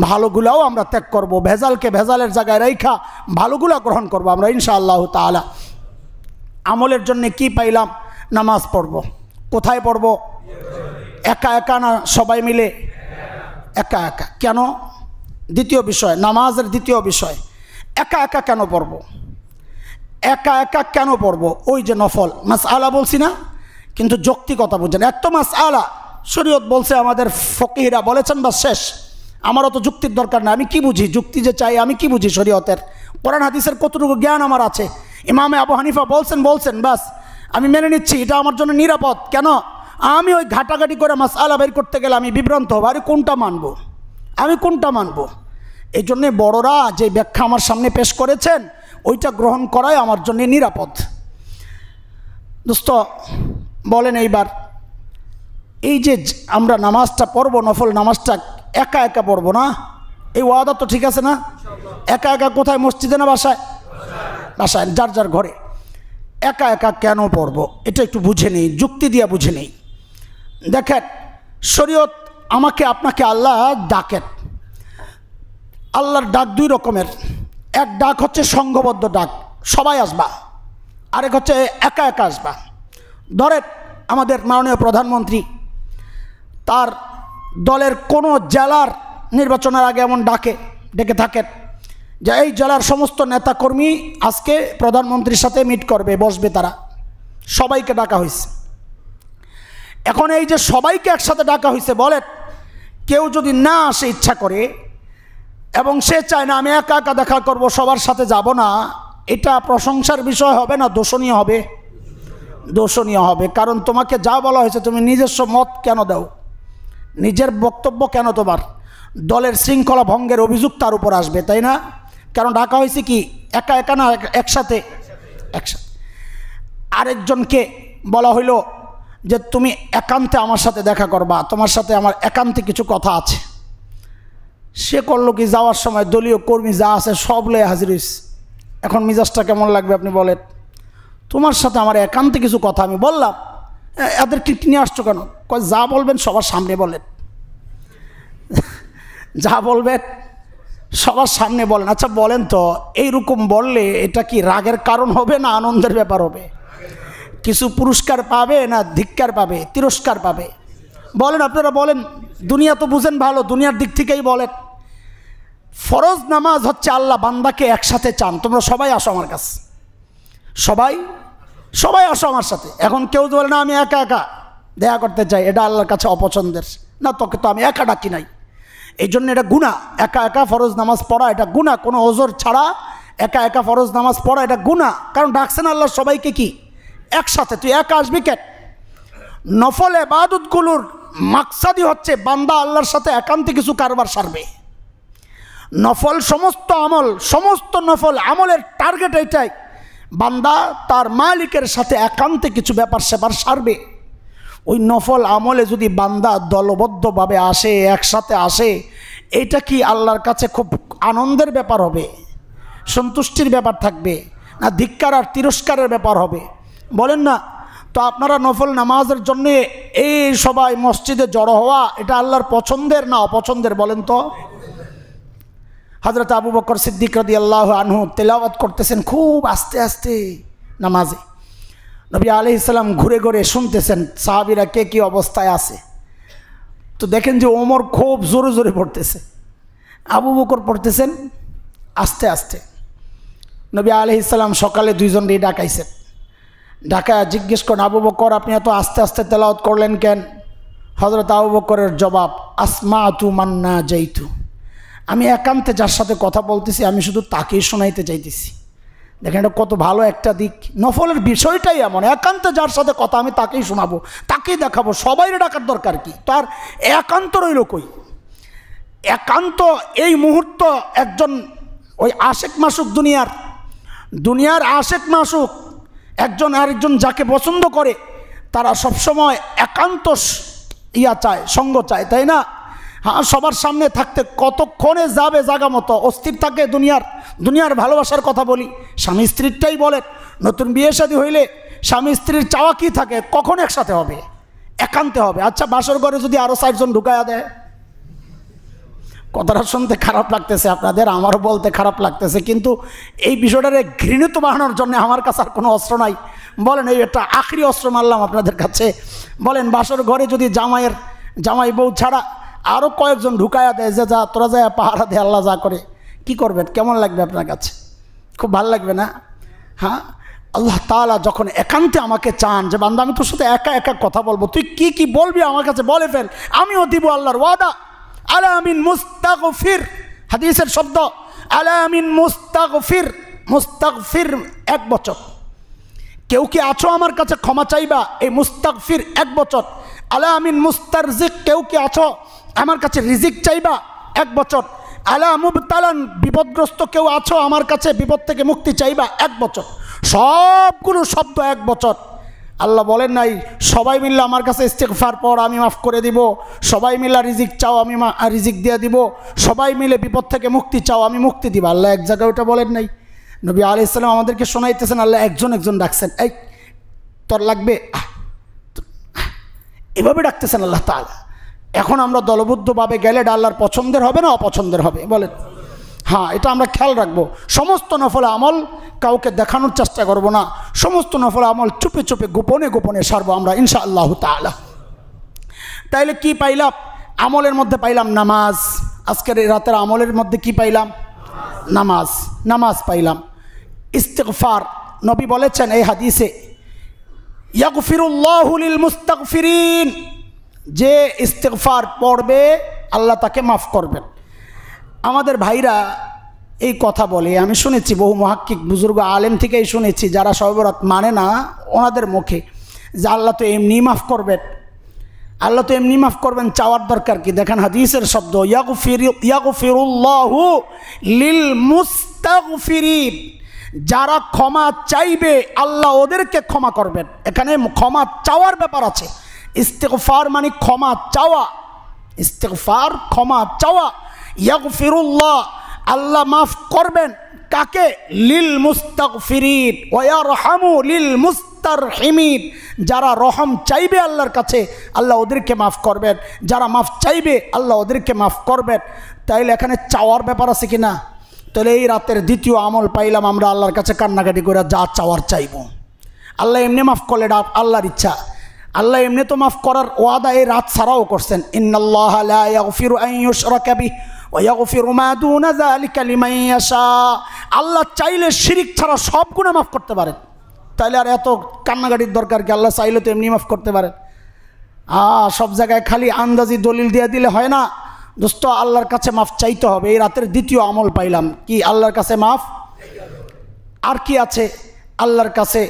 ভালোগুলাও আমরা ত্যাগ করব ভেজালকে ভেজালের জায়গায় রেখা ভালোগুলা গ্রহণ করব আমরা ইনশাআল্লাহ তালা আমলের জন্য কি পাইলাম নামাজ পড়ব কোথায় পড়ব একা একা না সবাই মিলে একা একা কেন দ্বিতীয় বিষয় নামাজের দ্বিতীয় বিষয় একা একা কেন পড়ব একা একা কেন পড়ব ওই যে নফল মাস আলা বলছি না কিন্তু যৌক্তিকতা বুঝেন এক মাস আলা শরীয়ত বলছে আমাদের ফকিরা বলেছেন বা শেষ আমার অত যুক্তির দরকার নেই আমি কি বুঝি যুক্তি যে চাই আমি কি বুঝি শরীয়তের কোরআন হাদিসের কতটুকু জ্ঞান আমার আছে ইমামে আবু হানিফা বলছেন বলছেন বাস আমি মেনে নিচ্ছি এটা আমার জন্য নিরাপদ কেন আমি ওই ঘাটাঘাটি করে আলা বের করতে গেলে আমি বিভ্রান্ত হবো আরে কোনটা মানবো আমি কোনটা মানবো এই জন্যে বড়রা যে ব্যাখ্যা আমার সামনে পেশ করেছেন ওইটা গ্রহণ করাই আমার জন্য নিরাপদ দোস্ত বলেন এইবার এই যে আমরা নামাজটা পড়ব নফল নামাজটা একা একা পড়বো না এই ওয়াদা তো ঠিক আছে না একা একা কোথায় মসজিদে না বাসায় বাসায় যার যার ঘরে একা একা কেন পড়বো এটা একটু বুঝে নেই যুক্তি দিয়ে বুঝে নেই দেখেন শরীয়ত আমাকে আপনাকে আল্লাহ ডাকেন আল্লাহর ডাক দুই রকমের এক ডাক হচ্ছে সংঘবদ্ধ ডাক সবাই আসবা আরেক হচ্ছে একা একা আসবা ধরেন আমাদের মাননীয় প্রধানমন্ত্রী তার দলের কোনো জেলার নির্বাচনের আগে এমন ডাকে ডেকে থাকেন যে এই জেলার সমস্ত নেতাকর্মী আজকে প্রধানমন্ত্রীর সাথে মিট করবে বসবে তারা সবাইকে ডাকা হয়েছে এখন এই যে সবাইকে একসাথে ডাকা হয়েছে বলেন কেউ যদি না আসে ইচ্ছা করে এবং সে চায় না আমি একা একা দেখা করব সবার সাথে যাব না এটা প্রশংসার বিষয় হবে না দোষণীয় হবে দোষণীয় হবে কারণ তোমাকে যা বলা হয়েছে তুমি নিজস্ব মত কেন দাও নিজের বক্তব্য কেন তোমার দলের শৃঙ্খলা ভঙ্গের অভিযোগ তার উপর আসবে তাই না কারণ ডাকা হয়েছে কি একা একা না একসাথে একসাথে আরেকজনকে বলা হইল যে তুমি একান্তে আমার সাথে দেখা করবা তোমার সাথে আমার একান্তে কিছু কথা আছে সে করলো কি যাওয়ার সময় দলীয় কর্মী যা আছে সব লয়ে হাজির এখন মিজাজটা কেমন লাগবে আপনি বলেন তোমার সাথে আমার একান্তে কিছু কথা আমি বললাম এদের ক্লিপ নিয়ে আসছো কেন কয় যা বলবেন সবার সামনে বলেন যা বলবেন সবার সামনে বলেন আচ্ছা বলেন তো এইরকম বললে এটা কি রাগের কারণ হবে না আনন্দের ব্যাপার হবে কিছু পুরস্কার পাবে না ধিক্কার পাবে তিরস্কার পাবে বলেন আপনারা বলেন দুনিয়া তো বুঝেন ভালো দুনিয়ার দিক থেকেই বলেন ফরজ নামাজ হচ্ছে আল্লাহ বান্দাকে একসাথে চান তোমরা সবাই আসো আমার কাছে সবাই সবাই আসো আমার সাথে এখন কেউ বলে না আমি একা একা দেয়া করতে চাই এটা আল্লাহর কাছে অপছন্দের না তোকে তো আমি একা ডাকি নাই এই জন্য এটা গুণা একা একা ফরজ নামাজ পড়া এটা গুণা কোনো ওজোর ছাড়া একা একা ফরজ নামাজ পড়া এটা গুণা কারণ ডাকছেন আল্লাহ সবাইকে কি একসাথে তুই একা আসবি কেন নফলে বাদুদগুলোর মাকসাদি হচ্ছে বান্দা আল্লাহর সাথে একান্তে কিছু কারবার সারবে নফল সমস্ত আমল সমস্ত নফল আমলের টার্গেট এইটাই বান্দা তার মালিকের সাথে একান্তে কিছু ব্যাপার সেবার সারবে ওই নফল আমলে যদি বান্দা দলবদ্ধভাবে আসে একসাথে আসে এটা কি আল্লাহর কাছে খুব আনন্দের ব্যাপার হবে সন্তুষ্টির ব্যাপার থাকবে না ধিক্কার আর তিরস্কারের ব্যাপার হবে বলেন না তো আপনারা নফল নামাজের জন্যে এই সবাই মসজিদে জড়ো হওয়া এটা আল্লাহর পছন্দের না অপছন্দের বলেন তো হজরত আবু বকর সিদ্দিক রদি আল্লাহ আনহু তেলাওয়াত করতেছেন খুব আস্তে আস্তে নামাজে নবী আলি ইসলাম ঘুরে ঘুরে শুনতেছেন সাহাবিরা কে কী অবস্থায় আছে তো দেখেন যে ওমর খুব জোরে জোরে পড়তেছে আবু বকর পড়তেছেন আস্তে আস্তে নবী আলি ইসলাম সকালে দিয়ে ডাকাইছেন ঢাকায় জিজ্ঞেস করেন আবু বকর আপনি এত আস্তে আস্তে তেলাওয়াত করলেন কেন হজরত আবু বকরের জবাব আসমা তু মান্না জৈতু আমি একান্তে যার সাথে কথা বলতেছি আমি শুধু তাকেই শোনাইতে চাইতেছি দেখেন এটা কত ভালো একটা দিক নফলের বিষয়টাই এমন একান্তে যার সাথে কথা আমি তাকেই শোনাবো তাকেই দেখাবো সবাই ডাকার দরকার কি তার একান্ত রইল কই একান্ত এই মুহূর্ত একজন ওই আশেক মাসুক দুনিয়ার দুনিয়ার আশেক মাসুক একজন আরেকজন যাকে পছন্দ করে তারা সবসময় একান্ত ইয়া চায় সঙ্গ চায় তাই না হ্যাঁ সবার সামনে থাকতে কতক্ষণে যাবে জাগা মতো অস্থির থাকে দুনিয়ার দুনিয়ার ভালোবাসার কথা বলি স্বামী স্ত্রীরটাই বলে নতুন বিয়ে শাদী হইলে স্বামী স্ত্রীর চাওয়া কি থাকে কখন একসাথে হবে একান্তে হবে আচ্ছা বাসর ঘরে যদি আরও চারজন ঢুকায়া দেয় কথাটা শুনতে খারাপ লাগতেছে আপনাদের আমারও বলতে খারাপ লাগতেছে কিন্তু এই বিষয়টারে ঘৃণিত বানানোর জন্য আমার কাছে আর কোনো অস্ত্র নাই বলেন এই একটা আখরি অস্ত্র মারলাম আপনাদের কাছে বলেন বাসর ঘরে যদি জামাইয়ের জামাই বউ ছাড়া আরও কয়েকজন ঢুকায়া দেয় যে যা তোরা যায় পাহারা দেয় আল্লাহ যা করে কি করবেন কেমন লাগবে আপনার কাছে খুব ভাল লাগবে না হ্যাঁ আল্লাহ তালা যখন একান্তে আমাকে চান যে বান্দা আমি তোর সাথে একা একা কথা বলবো তুই কি কি বলবি আমার কাছে বলে ফেল আমিও দিব আল্লাহর ওয়াদা আলা আমিন মুস্তাক ফির হাদিসের শব্দ আলা আমিন মুস্তাক ফির মুস্তাক ফির এক বছর কেউ কি আছো আমার কাছে ক্ষমা চাইবা এই মুস্তাক ফির এক বছর আলা আমিন মুস্তারজিক কেউ কি আছো আমার কাছে রিজিক চাইবা এক বছর আলা মুবতালান বিপদগ্রস্ত কেউ আছো আমার কাছে বিপদ থেকে মুক্তি চাইবা এক বছর সবগুলো শব্দ এক বছর আল্লাহ বলেন নাই সবাই মিললে আমার কাছে স্টেক ফার পর আমি মাফ করে দিব সবাই মিলে রিজিক চাও আমি রিজিক দিয়ে দিব সবাই মিলে বিপদ থেকে মুক্তি চাও আমি মুক্তি দিব আল্লাহ এক জায়গায় ওটা বলেন নাই নবী আলি ইসলাম আমাদেরকে শোনাইতেছেন আল্লাহ একজন একজন ডাকছেন এই তোর লাগবে এভাবে ডাকতেছেন আল্লাহ তালা এখন আমরা দলবদ্ধভাবে গেলে ডাল্লার পছন্দের হবে না অপছন্দের হবে বলে হ্যাঁ এটা আমরা খেয়াল রাখবো সমস্ত নফল আমল কাউকে দেখানোর চেষ্টা করব না সমস্ত নফল আমল চুপে চুপে গোপনে গোপনে সারবো আমরা ইনশা আল্লাহ তালা তাইলে কি পাইলাম আমলের মধ্যে পাইলাম নামাজ আজকের এই রাতের আমলের মধ্যে কি পাইলাম নামাজ নামাজ পাইলাম ইস্তেকফার নবী বলেছেন এই হাদিসে ইয়াকফিরুল্লাহুল মুস্তাকফিরিন যে ইস্তেকফার পড়বে আল্লাহ তাকে মাফ করবেন আমাদের ভাইরা এই কথা বলে আমি শুনেছি বহু মহাক্ষিক বুজুর্গ আলেম থেকেই শুনেছি যারা সর্বরাত মানে না ওনাদের মুখে যে আল্লাহ তো এমনি মাফ করবেন আল্লাহ তো এমনি মাফ করবেন চাওয়ার দরকার কি দেখেন হাদিসের শব্দ লিল যারা ক্ষমা চাইবে আল্লাহ ওদেরকে ক্ষমা করবেন এখানে ক্ষমা চাওয়ার ব্যাপার আছে ইস্তেকফার মানে ক্ষমা চাওয়া ইস্তেকফার ক্ষমা চাওয়া ইয়াকফিরুল্লাহ আল্লাহ মাফ করবেন কাকে লিল মুস্তাক ফিরিদ ওয়া রহামু লিল মুস্তার হিমিদ যারা রহম চাইবে আল্লাহর কাছে আল্লাহ ওদেরকে মাফ করবেন যারা মাফ চাইবে আল্লাহ ওদেরকে মাফ করবেন তাইলে এখানে চাওয়ার ব্যাপার আছে কি না তাহলে এই রাতের দ্বিতীয় আমল পাইলাম আমরা আল্লাহর কাছে কান্নাকাটি করে যা চাওয়ার চাইব আল্লাহ এমনি মাফ করলে আল্লাহর ইচ্ছা আল্লাহ এমনি তো মাফ করার ওয়াদা এই রাত ছাড়াও করছেন আল্লাহ চাইলে শিরিক ছাড়া সব গুণা মাফ করতে পারেন তাইলে আর এত কান্নাকাটির দরকার কি আল্লাহ চাইলে তো এমনি মাফ করতে পারেন আ সব জায়গায় খালি আন্দাজি দলিল দিয়ে দিলে হয় না দোস্ত আল্লাহর কাছে মাফ চাইতে হবে এই রাতের দ্বিতীয় আমল পাইলাম কি আল্লাহর কাছে মাফ আর কি আছে আল্লাহর কাছে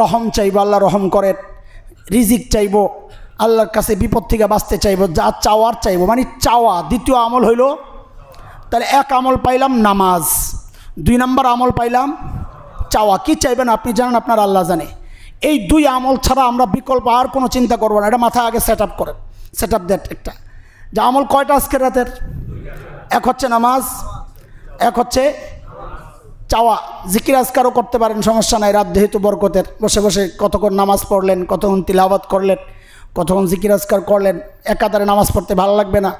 রহম চাইব আল্লাহ রহম করেন রিজিক চাইব আল্লাহর কাছে বিপদ থেকে বাঁচতে চাইব যা চাওয়ার চাইব মানে চাওয়া দ্বিতীয় আমল হইল তাহলে এক আমল পাইলাম নামাজ দুই নম্বর আমল পাইলাম চাওয়া কি চাইবেন আপনি জানেন আপনার আল্লাহ জানে এই দুই আমল ছাড়া আমরা বিকল্প আর কোনো চিন্তা করবো না এটা মাথা আগে সেট আপ করেন সেট আপ দ্যাট একটা যে আমল কয়টা আজকে রাতের এক হচ্ছে নামাজ এক হচ্ছে চাওয়া জিকির আজকারও করতে পারেন সমস্যা নাই রাত যেহেতু বরকতের বসে বসে কতক্ষণ নামাজ পড়লেন কতক্ষণ তিলাবাত করলেন কতক্ষণ জিকির আজকার করলেন একাধারে নামাজ পড়তে ভালো লাগবে না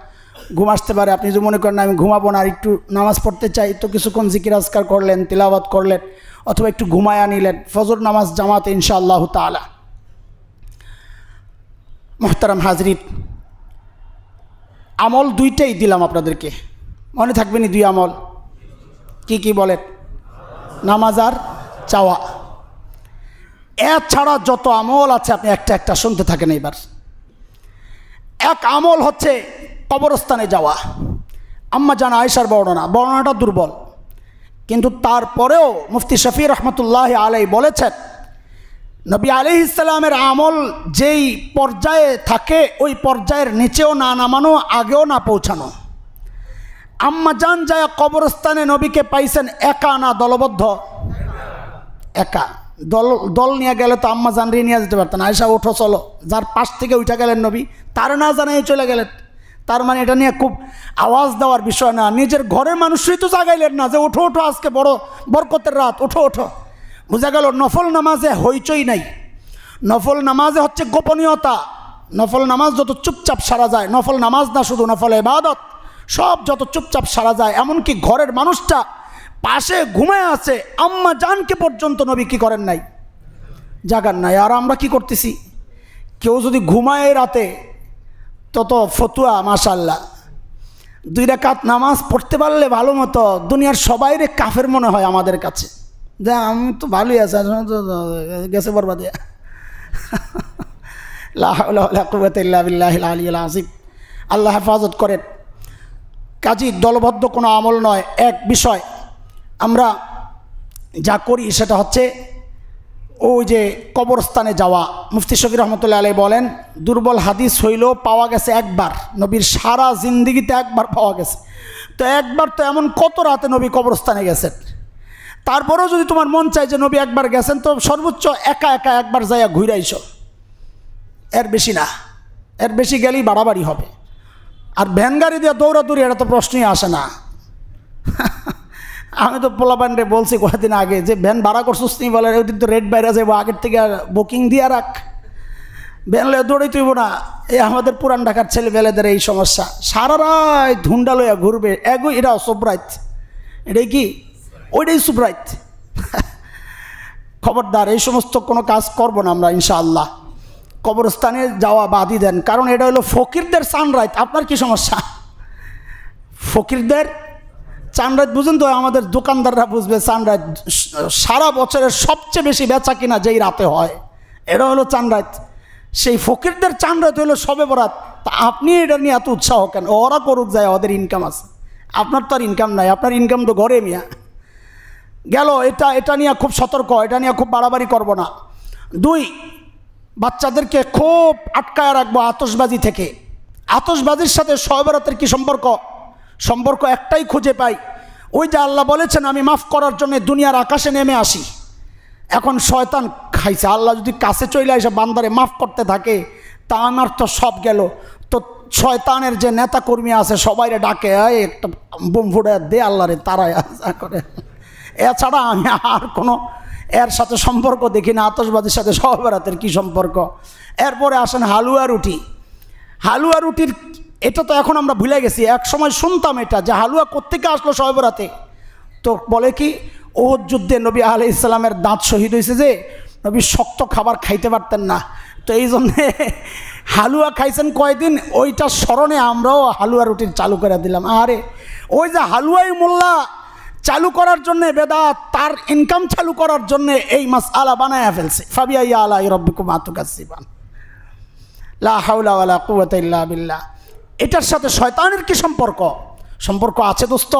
ঘুম আসতে পারে আপনি যদি মনে করেন আমি ঘুমাবো না আর একটু নামাজ পড়তে চাই তো কিছুক্ষণ জিকির আজকার করলেন তিলাবাত করলেন অথবা একটু ঘুমায়া নিলেন ফজর নামাজ জামাতে ইনশাআল্লাহ তালা মোহতারাম হাজরিত আমল দুইটাই দিলাম আপনাদেরকে মনে থাকবেনি দুই আমল কি কি বলেন নামাজ আর চাওয়া এছাড়া যত আমল আছে আপনি একটা একটা শুনতে থাকেন এবার এক আমল হচ্ছে কবরস্থানে যাওয়া আম্মা জানা আয়সার বর্ণনা বর্ণনাটা দুর্বল কিন্তু তারপরেও মুফতি শফি রহমতুল্লাহ আলাই বলেছেন নবী আলি ইসলামের আমল যেই পর্যায়ে থাকে ওই পর্যায়ের নিচেও না নামানো আগেও না পৌঁছানো আম্মা যান যায় কবরস্থানে নবীকে পাইছেন একা না দলবদ্ধ একা দল দল নিয়ে গেলে তো আম্মা জান নিয়ে যেতে পারতেন আয়সা ওঠো চলো যার পাশ থেকে উঠে গেলেন নবী তার না জানাই চলে গেলেন তার মানে এটা নিয়ে খুব আওয়াজ দেওয়ার বিষয় না নিজের ঘরের মানুষই তো জাগাইলেন না যে ওঠো ওঠো আজকে বড় বরকতের রাত ওঠো ওঠো বোঝা গেল নফল নামাজে হইচই নাই নফল নামাজে হচ্ছে গোপনীয়তা নফল নামাজ যত চুপচাপ সারা যায় নফল নামাজ না শুধু নফল এবাদত সব যত চুপচাপ সারা যায় এমনকি ঘরের মানুষটা পাশে ঘুমায় আছে আম্মা জানকে পর্যন্ত নবী কি করেন নাই জাগান নাই আর আমরা কি করতেছি কেউ যদি ঘুমায় রাতে তত ফতুয়া মাশাল্লাহ দুই রেখাত নামাজ পড়তে পারলে ভালো মতো দুনিয়ার রে কাফের মনে হয় আমাদের কাছে যে আমি তো ভালোই আছে গেছে বরবাদিয়া আল্লাহ হেফাজত করেন কাজী দলবদ্ধ কোনো আমল নয় এক বিষয় আমরা যা করি সেটা হচ্ছে ওই যে কবরস্থানে যাওয়া মুফতি শকির রহমতুল্লা আলী বলেন দুর্বল হাদিস হইলেও পাওয়া গেছে একবার নবীর সারা জিন্দিগিতে একবার পাওয়া গেছে তো একবার তো এমন কত রাতে নবী কবরস্থানে গেছেন তারপরেও যদি তোমার মন চায় যে নবী একবার গেছেন তো সর্বোচ্চ একা একা একবার যাইয়া ঘুরাইছ এর বেশি না এর বেশি গেলেই বাড়াবাড়ি হবে আর ভ্যান গাড়ি দিয়ে দৌড়াদৌড়ি এটা তো প্রশ্নই আসে না (laughs) আমি তো পোলাপান্ডে বলছি কয়েকদিন আগে যে ভ্যান ভাড়া করছিস নি বলে ওই দিন তো রেট বাইরে যাবো আগের থেকে বুকিং দিয়ে রাখ ভ্যান লয়ে দৌড়ে তুইব না এই আমাদের পুরান ঢাকার ছেলেবেলাদের এই সমস্যা সারা রায় ধুন্ডা লইয়া ঘুরবে এগো এটা সুব্রাইত এটাই কি ওইটাই সুব্রাইত (laughs) খবরদার এই সমস্ত কোনো কাজ করবো না আমরা ইনশাআল্লাহ কবরস্থানে যাওয়া বাদি দেন কারণ এটা হলো ফকিরদের সানরাইট আপনার কি সমস্যা ফকিরদের সানরাইট বুঝুন তো আমাদের দোকানদাররা বুঝবে সানরাইট সারা বছরের সবচেয়ে বেশি বেচা কিনা যেই রাতে হয় এটা হলো চানরাইত সেই ফকিরদের চানরাইত হলো সবে বরাত তা আপনি এটা নিয়ে এত উৎসাহ কেন ওরা করুক যায় ওদের ইনকাম আছে আপনার তো আর ইনকাম নাই আপনার ইনকাম তো ঘরে মিয়া গেল এটা এটা নিয়ে খুব সতর্ক এটা নিয়ে খুব বাড়াবাড়ি করব না দুই বাচ্চাদেরকে খুব আটকায় রাখবো আতসবাজি থেকে আতসবাজির সাথে সহবরাতের কি সম্পর্ক সম্পর্ক একটাই খুঁজে পাই ওই যে আল্লাহ বলেছেন আমি মাফ করার জন্য দুনিয়ার আকাশে নেমে আসি এখন শয়তান খাইছে আল্লাহ যদি কাছে চলে আসে বান্দারে মাফ করতে থাকে তা আমার তো সব গেল তো শয়তানের যে নেতা কর্মী আছে সবাই ডাকে একটা বুম ফুটে দে আল্লাহরে তারাই করে এছাড়া আমি আর কোনো এর সাথে সম্পর্ক দেখি না আতসবাজির সাথে সহবেরাতের কি সম্পর্ক এরপরে আসেন হালুয়া রুটি হালুয়া রুটির এটা তো এখন আমরা ভুলে গেছি এক সময় শুনতাম এটা যে হালুয়া কোত্থেকে আসলো সহবেরাতে তো বলে কি ও যুদ্ধে নবী আলি ইসলামের দাঁত শহীদ হয়েছে যে নবী শক্ত খাবার খাইতে পারতেন না তো এই জন্যে হালুয়া খাইছেন কয়দিন ওইটা স্মরণে আমরাও হালুয়া রুটির চালু করে দিলাম আরে ওই যে হালুয়াই মোল্লা চালু করার জন্য বেদা তার ইনকাম চালু করার জন্য এই মাস আলা বানায়া ফেলছে ফাবিয়া আলা ইরব্বিকুম আতুকাসিবান লা হাউলা ওয়ালা ইল্লা বিল্লাহ এটার সাথে শয়তানের কি সম্পর্ক সম্পর্ক আছে দোস্ত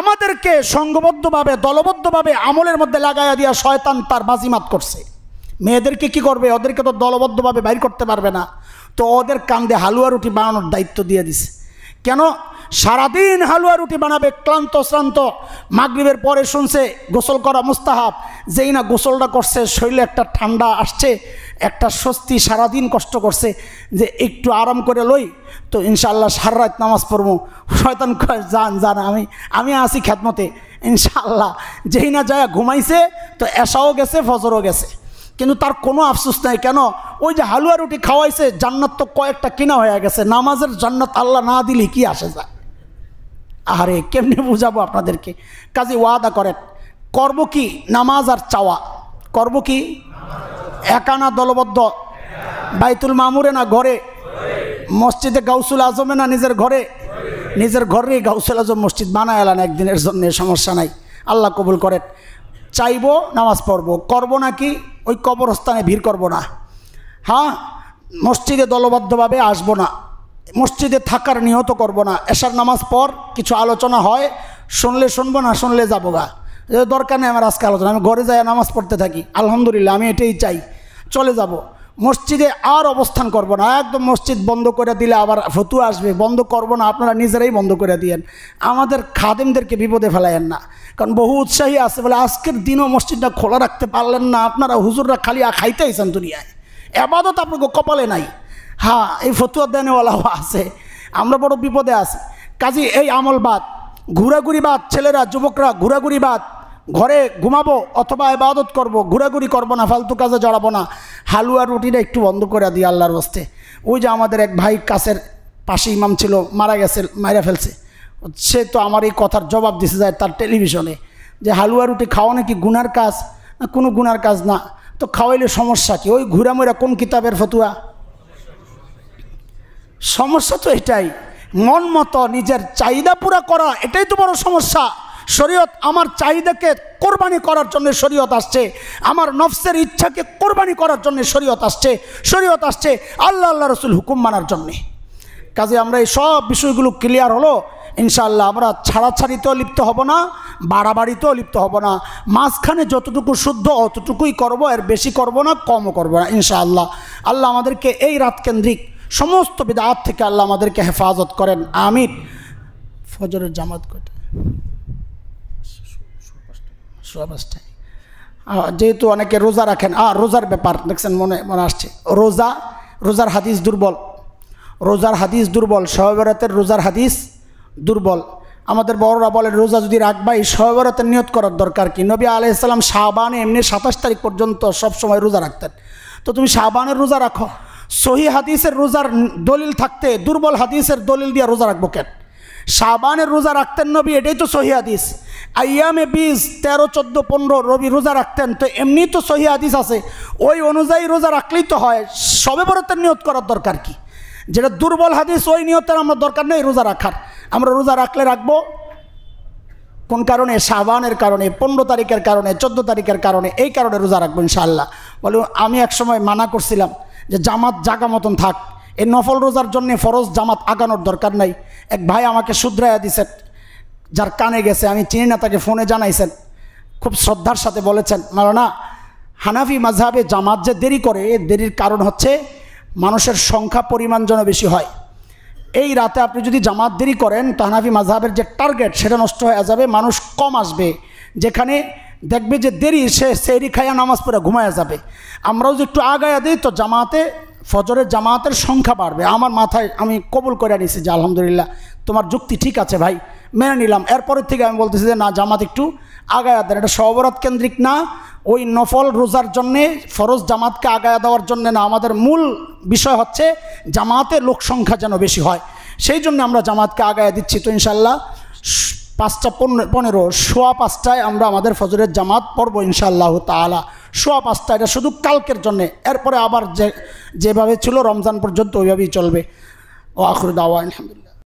আমাদেরকে সংঘবদ্ধভাবে দলবদ্ধভাবে আমলের মধ্যে লাগাইয়া দিয়া শয়তান তার বাজিমাত করছে মেয়েদেরকে কি করবে ওদেরকে তো দলবদ্ধভাবে বাইর করতে পারবে না তো ওদের কান্দে হালুয়া রুটি বানানোর দায়িত্ব দিয়ে দিছে কেন সারাদিন হালুয়া রুটি বানাবে ক্লান্ত শ্রান্ত মাগরীবের পরে শুনছে গোসল করা মুস্তাহাব যেই না গোসলটা করছে শরীরে একটা ঠান্ডা আসছে একটা স্বস্তি সারাদিন কষ্ট করছে যে একটু আরাম করে লই তো ইনশাল্লাহ সারা নামাজ পড়বো শয়তান যান যান আমি আমি আসি খ্যাতমতে ইনশাল্লাহ যেই না যায় ঘুমাইছে তো এসাও গেছে ফজরও গেছে কিন্তু তার কোনো আফসোস নাই কেন ওই যে হালুয়া রুটি খাওয়াইছে জান্নাত তো কয়েকটা কিনা হয়ে গেছে নামাজের জান্নাত আল্লাহ না দিলে কি আসে যায় আরে কেমনে বুঝাবো আপনাদেরকে কাজে ওয়াদা করেন করব কি নামাজ আর চাওয়া করব কি একানা দলবদ্ধ বাইতুল মামুরে না ঘরে মসজিদে গাউসুল আজমে না নিজের ঘরে নিজের ঘরেই গাউসুল আজম মসজিদ বানায় এলান একদিনের জন্য সমস্যা নাই আল্লাহ কবুল করেন চাইবো নামাজ পড়বো করবো নাকি ওই কবরস্থানে ভিড় করব না হ্যাঁ মসজিদে দলবদ্ধভাবে আসবো না মসজিদে থাকার নিহত করব না এসার নামাজ পর কিছু আলোচনা হয় শুনলে শুনবো না শুনলে যাবো গা দরকার নেই আমার আজকে আলোচনা আমি ঘরে যাই নামাজ পড়তে থাকি আলহামদুলিল্লাহ আমি এটাই চাই চলে যাবো মসজিদে আর অবস্থান করব না একদম মসজিদ বন্ধ করে দিলে আবার ফতু আসবে বন্ধ করব না আপনারা নিজেরাই বন্ধ করে দিয়েন আমাদের খাদেমদেরকে বিপদে ফেলায়েন না কারণ বহু উৎসাহী আছে বলে আজকের দিনও মসজিদটা খোলা রাখতে পারলেন না আপনারা হুজুররা খালি খাইতে আইছেন দুনিয়ায় এবাদত আপনাকে কপালে নাই হ্যাঁ এই ফতুয়া দেনওয়ালাও আছে আমরা বড় বিপদে আছি কাজী এই আমল বাদ ঘুরাঘুরি বাদ ছেলেরা যুবকরা ঘুরাঘুরি বাদ ঘরে ঘুমাবো অথবা এবাদত করব ঘোরাঘুরি করবো না ফালতু কাজে জড়াবো না হালুয়া রুটিটা একটু বন্ধ করে দিই আল্লাহর বস্তে ওই যে আমাদের এক ভাই কাছের পাশে ইমাম ছিল মারা গেছে মারা ফেলছে সে তো আমার এই কথার জবাব দিছে যায় তার টেলিভিশনে যে হালুয়া রুটি খাওয়া নাকি গুনার কাজ না কোনো গুনার কাজ না তো খাওয়াইলে সমস্যা কি ওই ঘুরামুরা কোন কিতাবের ফতুয়া সমস্যা তো এটাই মন মতো নিজের চাহিদা পুরা করা এটাই তো বড় সমস্যা শরীয়ত আমার চাহিদাকে কোরবানি করার জন্য শরীয়ত আসছে আমার নফসের ইচ্ছাকে কোরবানি করার জন্য শরীয়ত আসছে শরীয়ত আসছে আল্লাহ আল্লাহ রসুল হুকুম মানার জন্যে কাজে আমরা এই সব বিষয়গুলো ক্লিয়ার হলো ইনশাআল্লাহ আমরা ছাড়াছাড়িতেও লিপ্ত হব না বাড়াবাড়িতেও লিপ্ত হব না মাঝখানে যতটুকু শুদ্ধ অতটুকুই করব এর বেশি করব না কমও করব না ইনশাআল্লাহ আল্লাহ আমাদেরকে এই রাতকেন্দ্রিক সমস্ত বিদাত থেকে আল্লাহ আমাদেরকে হেফাজত করেন আমির ফজরের জামাত কটা অবস্থায় যেহেতু অনেকে রোজা রাখেন আর রোজার ব্যাপার দেখছেন মনে মনে আসছে রোজা রোজার হাদিস দুর্বল রোজার হাদিস দুর্বল সহবরাতের রোজার হাদিস দুর্বল আমাদের বড়রা বলেন রোজা যদি রাখবাই এই সহবরাতের নিয়ত করার দরকার কি নবী আলাইসাল্লাম শাহবানে এমনি সাতাশ তারিখ পর্যন্ত সব সময় রোজা রাখতেন তো তুমি শাহবানের রোজা রাখো সহি হাদিসের রোজার দলিল থাকতে দুর্বল হাদিসের দলিল দিয়ে রোজা রাখবো কেন সাবানের রোজা রাখতেন নবী এটাই তো সহিয়াদিস আইয়ামে বিশ তেরো চোদ্দো পনেরো রবি রোজা রাখতেন তো এমনি তো সহি আছে ওই অনুযায়ী রোজা রাখলেই তো হয় সবে বরতের নিয়ত করার দরকার কি যেটা দুর্বল হাদিস ওই নিয়তের আমরা দরকার নেই রোজা রাখার আমরা রোজা রাখলে রাখবো কোন কারণে সাবানের কারণে পনেরো তারিখের কারণে চোদ্দো তারিখের কারণে এই কারণে রোজা রাখবো ইনশাল্লাহ বলে আমি এক সময় মানা করছিলাম যে জামাত জাগা মতন থাক এই নফল রোজার জন্য ফরজ জামাত আগানোর দরকার নাই এক ভাই আমাকে শুধরাইয়া দিছেন যার কানে গেছে আমি চিনি না তাকে ফোনে জানাইছেন খুব শ্রদ্ধার সাথে বলেছেন মারানা হানাফি মাঝহাবে জামাত যে দেরি করে এর দেরির কারণ হচ্ছে মানুষের সংখ্যা পরিমাণ যেন বেশি হয় এই রাতে আপনি যদি জামাত দেরি করেন তো হানাফি মাঝহাবের যে টার্গেট সেটা নষ্ট হয়ে যাবে মানুষ কম আসবে যেখানে দেখবে যে দেরি সে সেরি খাইয়া নামাজ পড়ে ঘুমায়া যাবে আমরাও যে একটু আগায়া দিই তো জামাতে ফজরের জামাতের সংখ্যা বাড়বে আমার মাথায় আমি কবুল করে নিছি যে আলহামদুলিল্লাহ তোমার যুক্তি ঠিক আছে ভাই মেনে নিলাম এরপরের থেকে আমি বলতেছি যে না জামাত একটু আগায়া দেন এটা সহবরাত কেন্দ্রিক না ওই নফল রোজার জন্যে ফরজ জামাতকে আগায়া দেওয়ার জন্যে না আমাদের মূল বিষয় হচ্ছে জামাতে লোক সংখ্যা যেন বেশি হয় সেই জন্য আমরা জামাতকে আগায়া দিচ্ছি তো ইনশাল্লাহ পাঁচটা পনেরো পনেরো সোয়া পাঁচটায় আমরা আমাদের ফজরের জামাত পড়বো ইনশাআল্লাহ তালা সোয়া পাঁচটা এটা শুধু কালকের জন্যে এরপরে আবার যে যেভাবে ছিল রমজান পর্যন্ত ওইভাবেই চলবে ও আখরুদ আলহামদুলিল্লাহ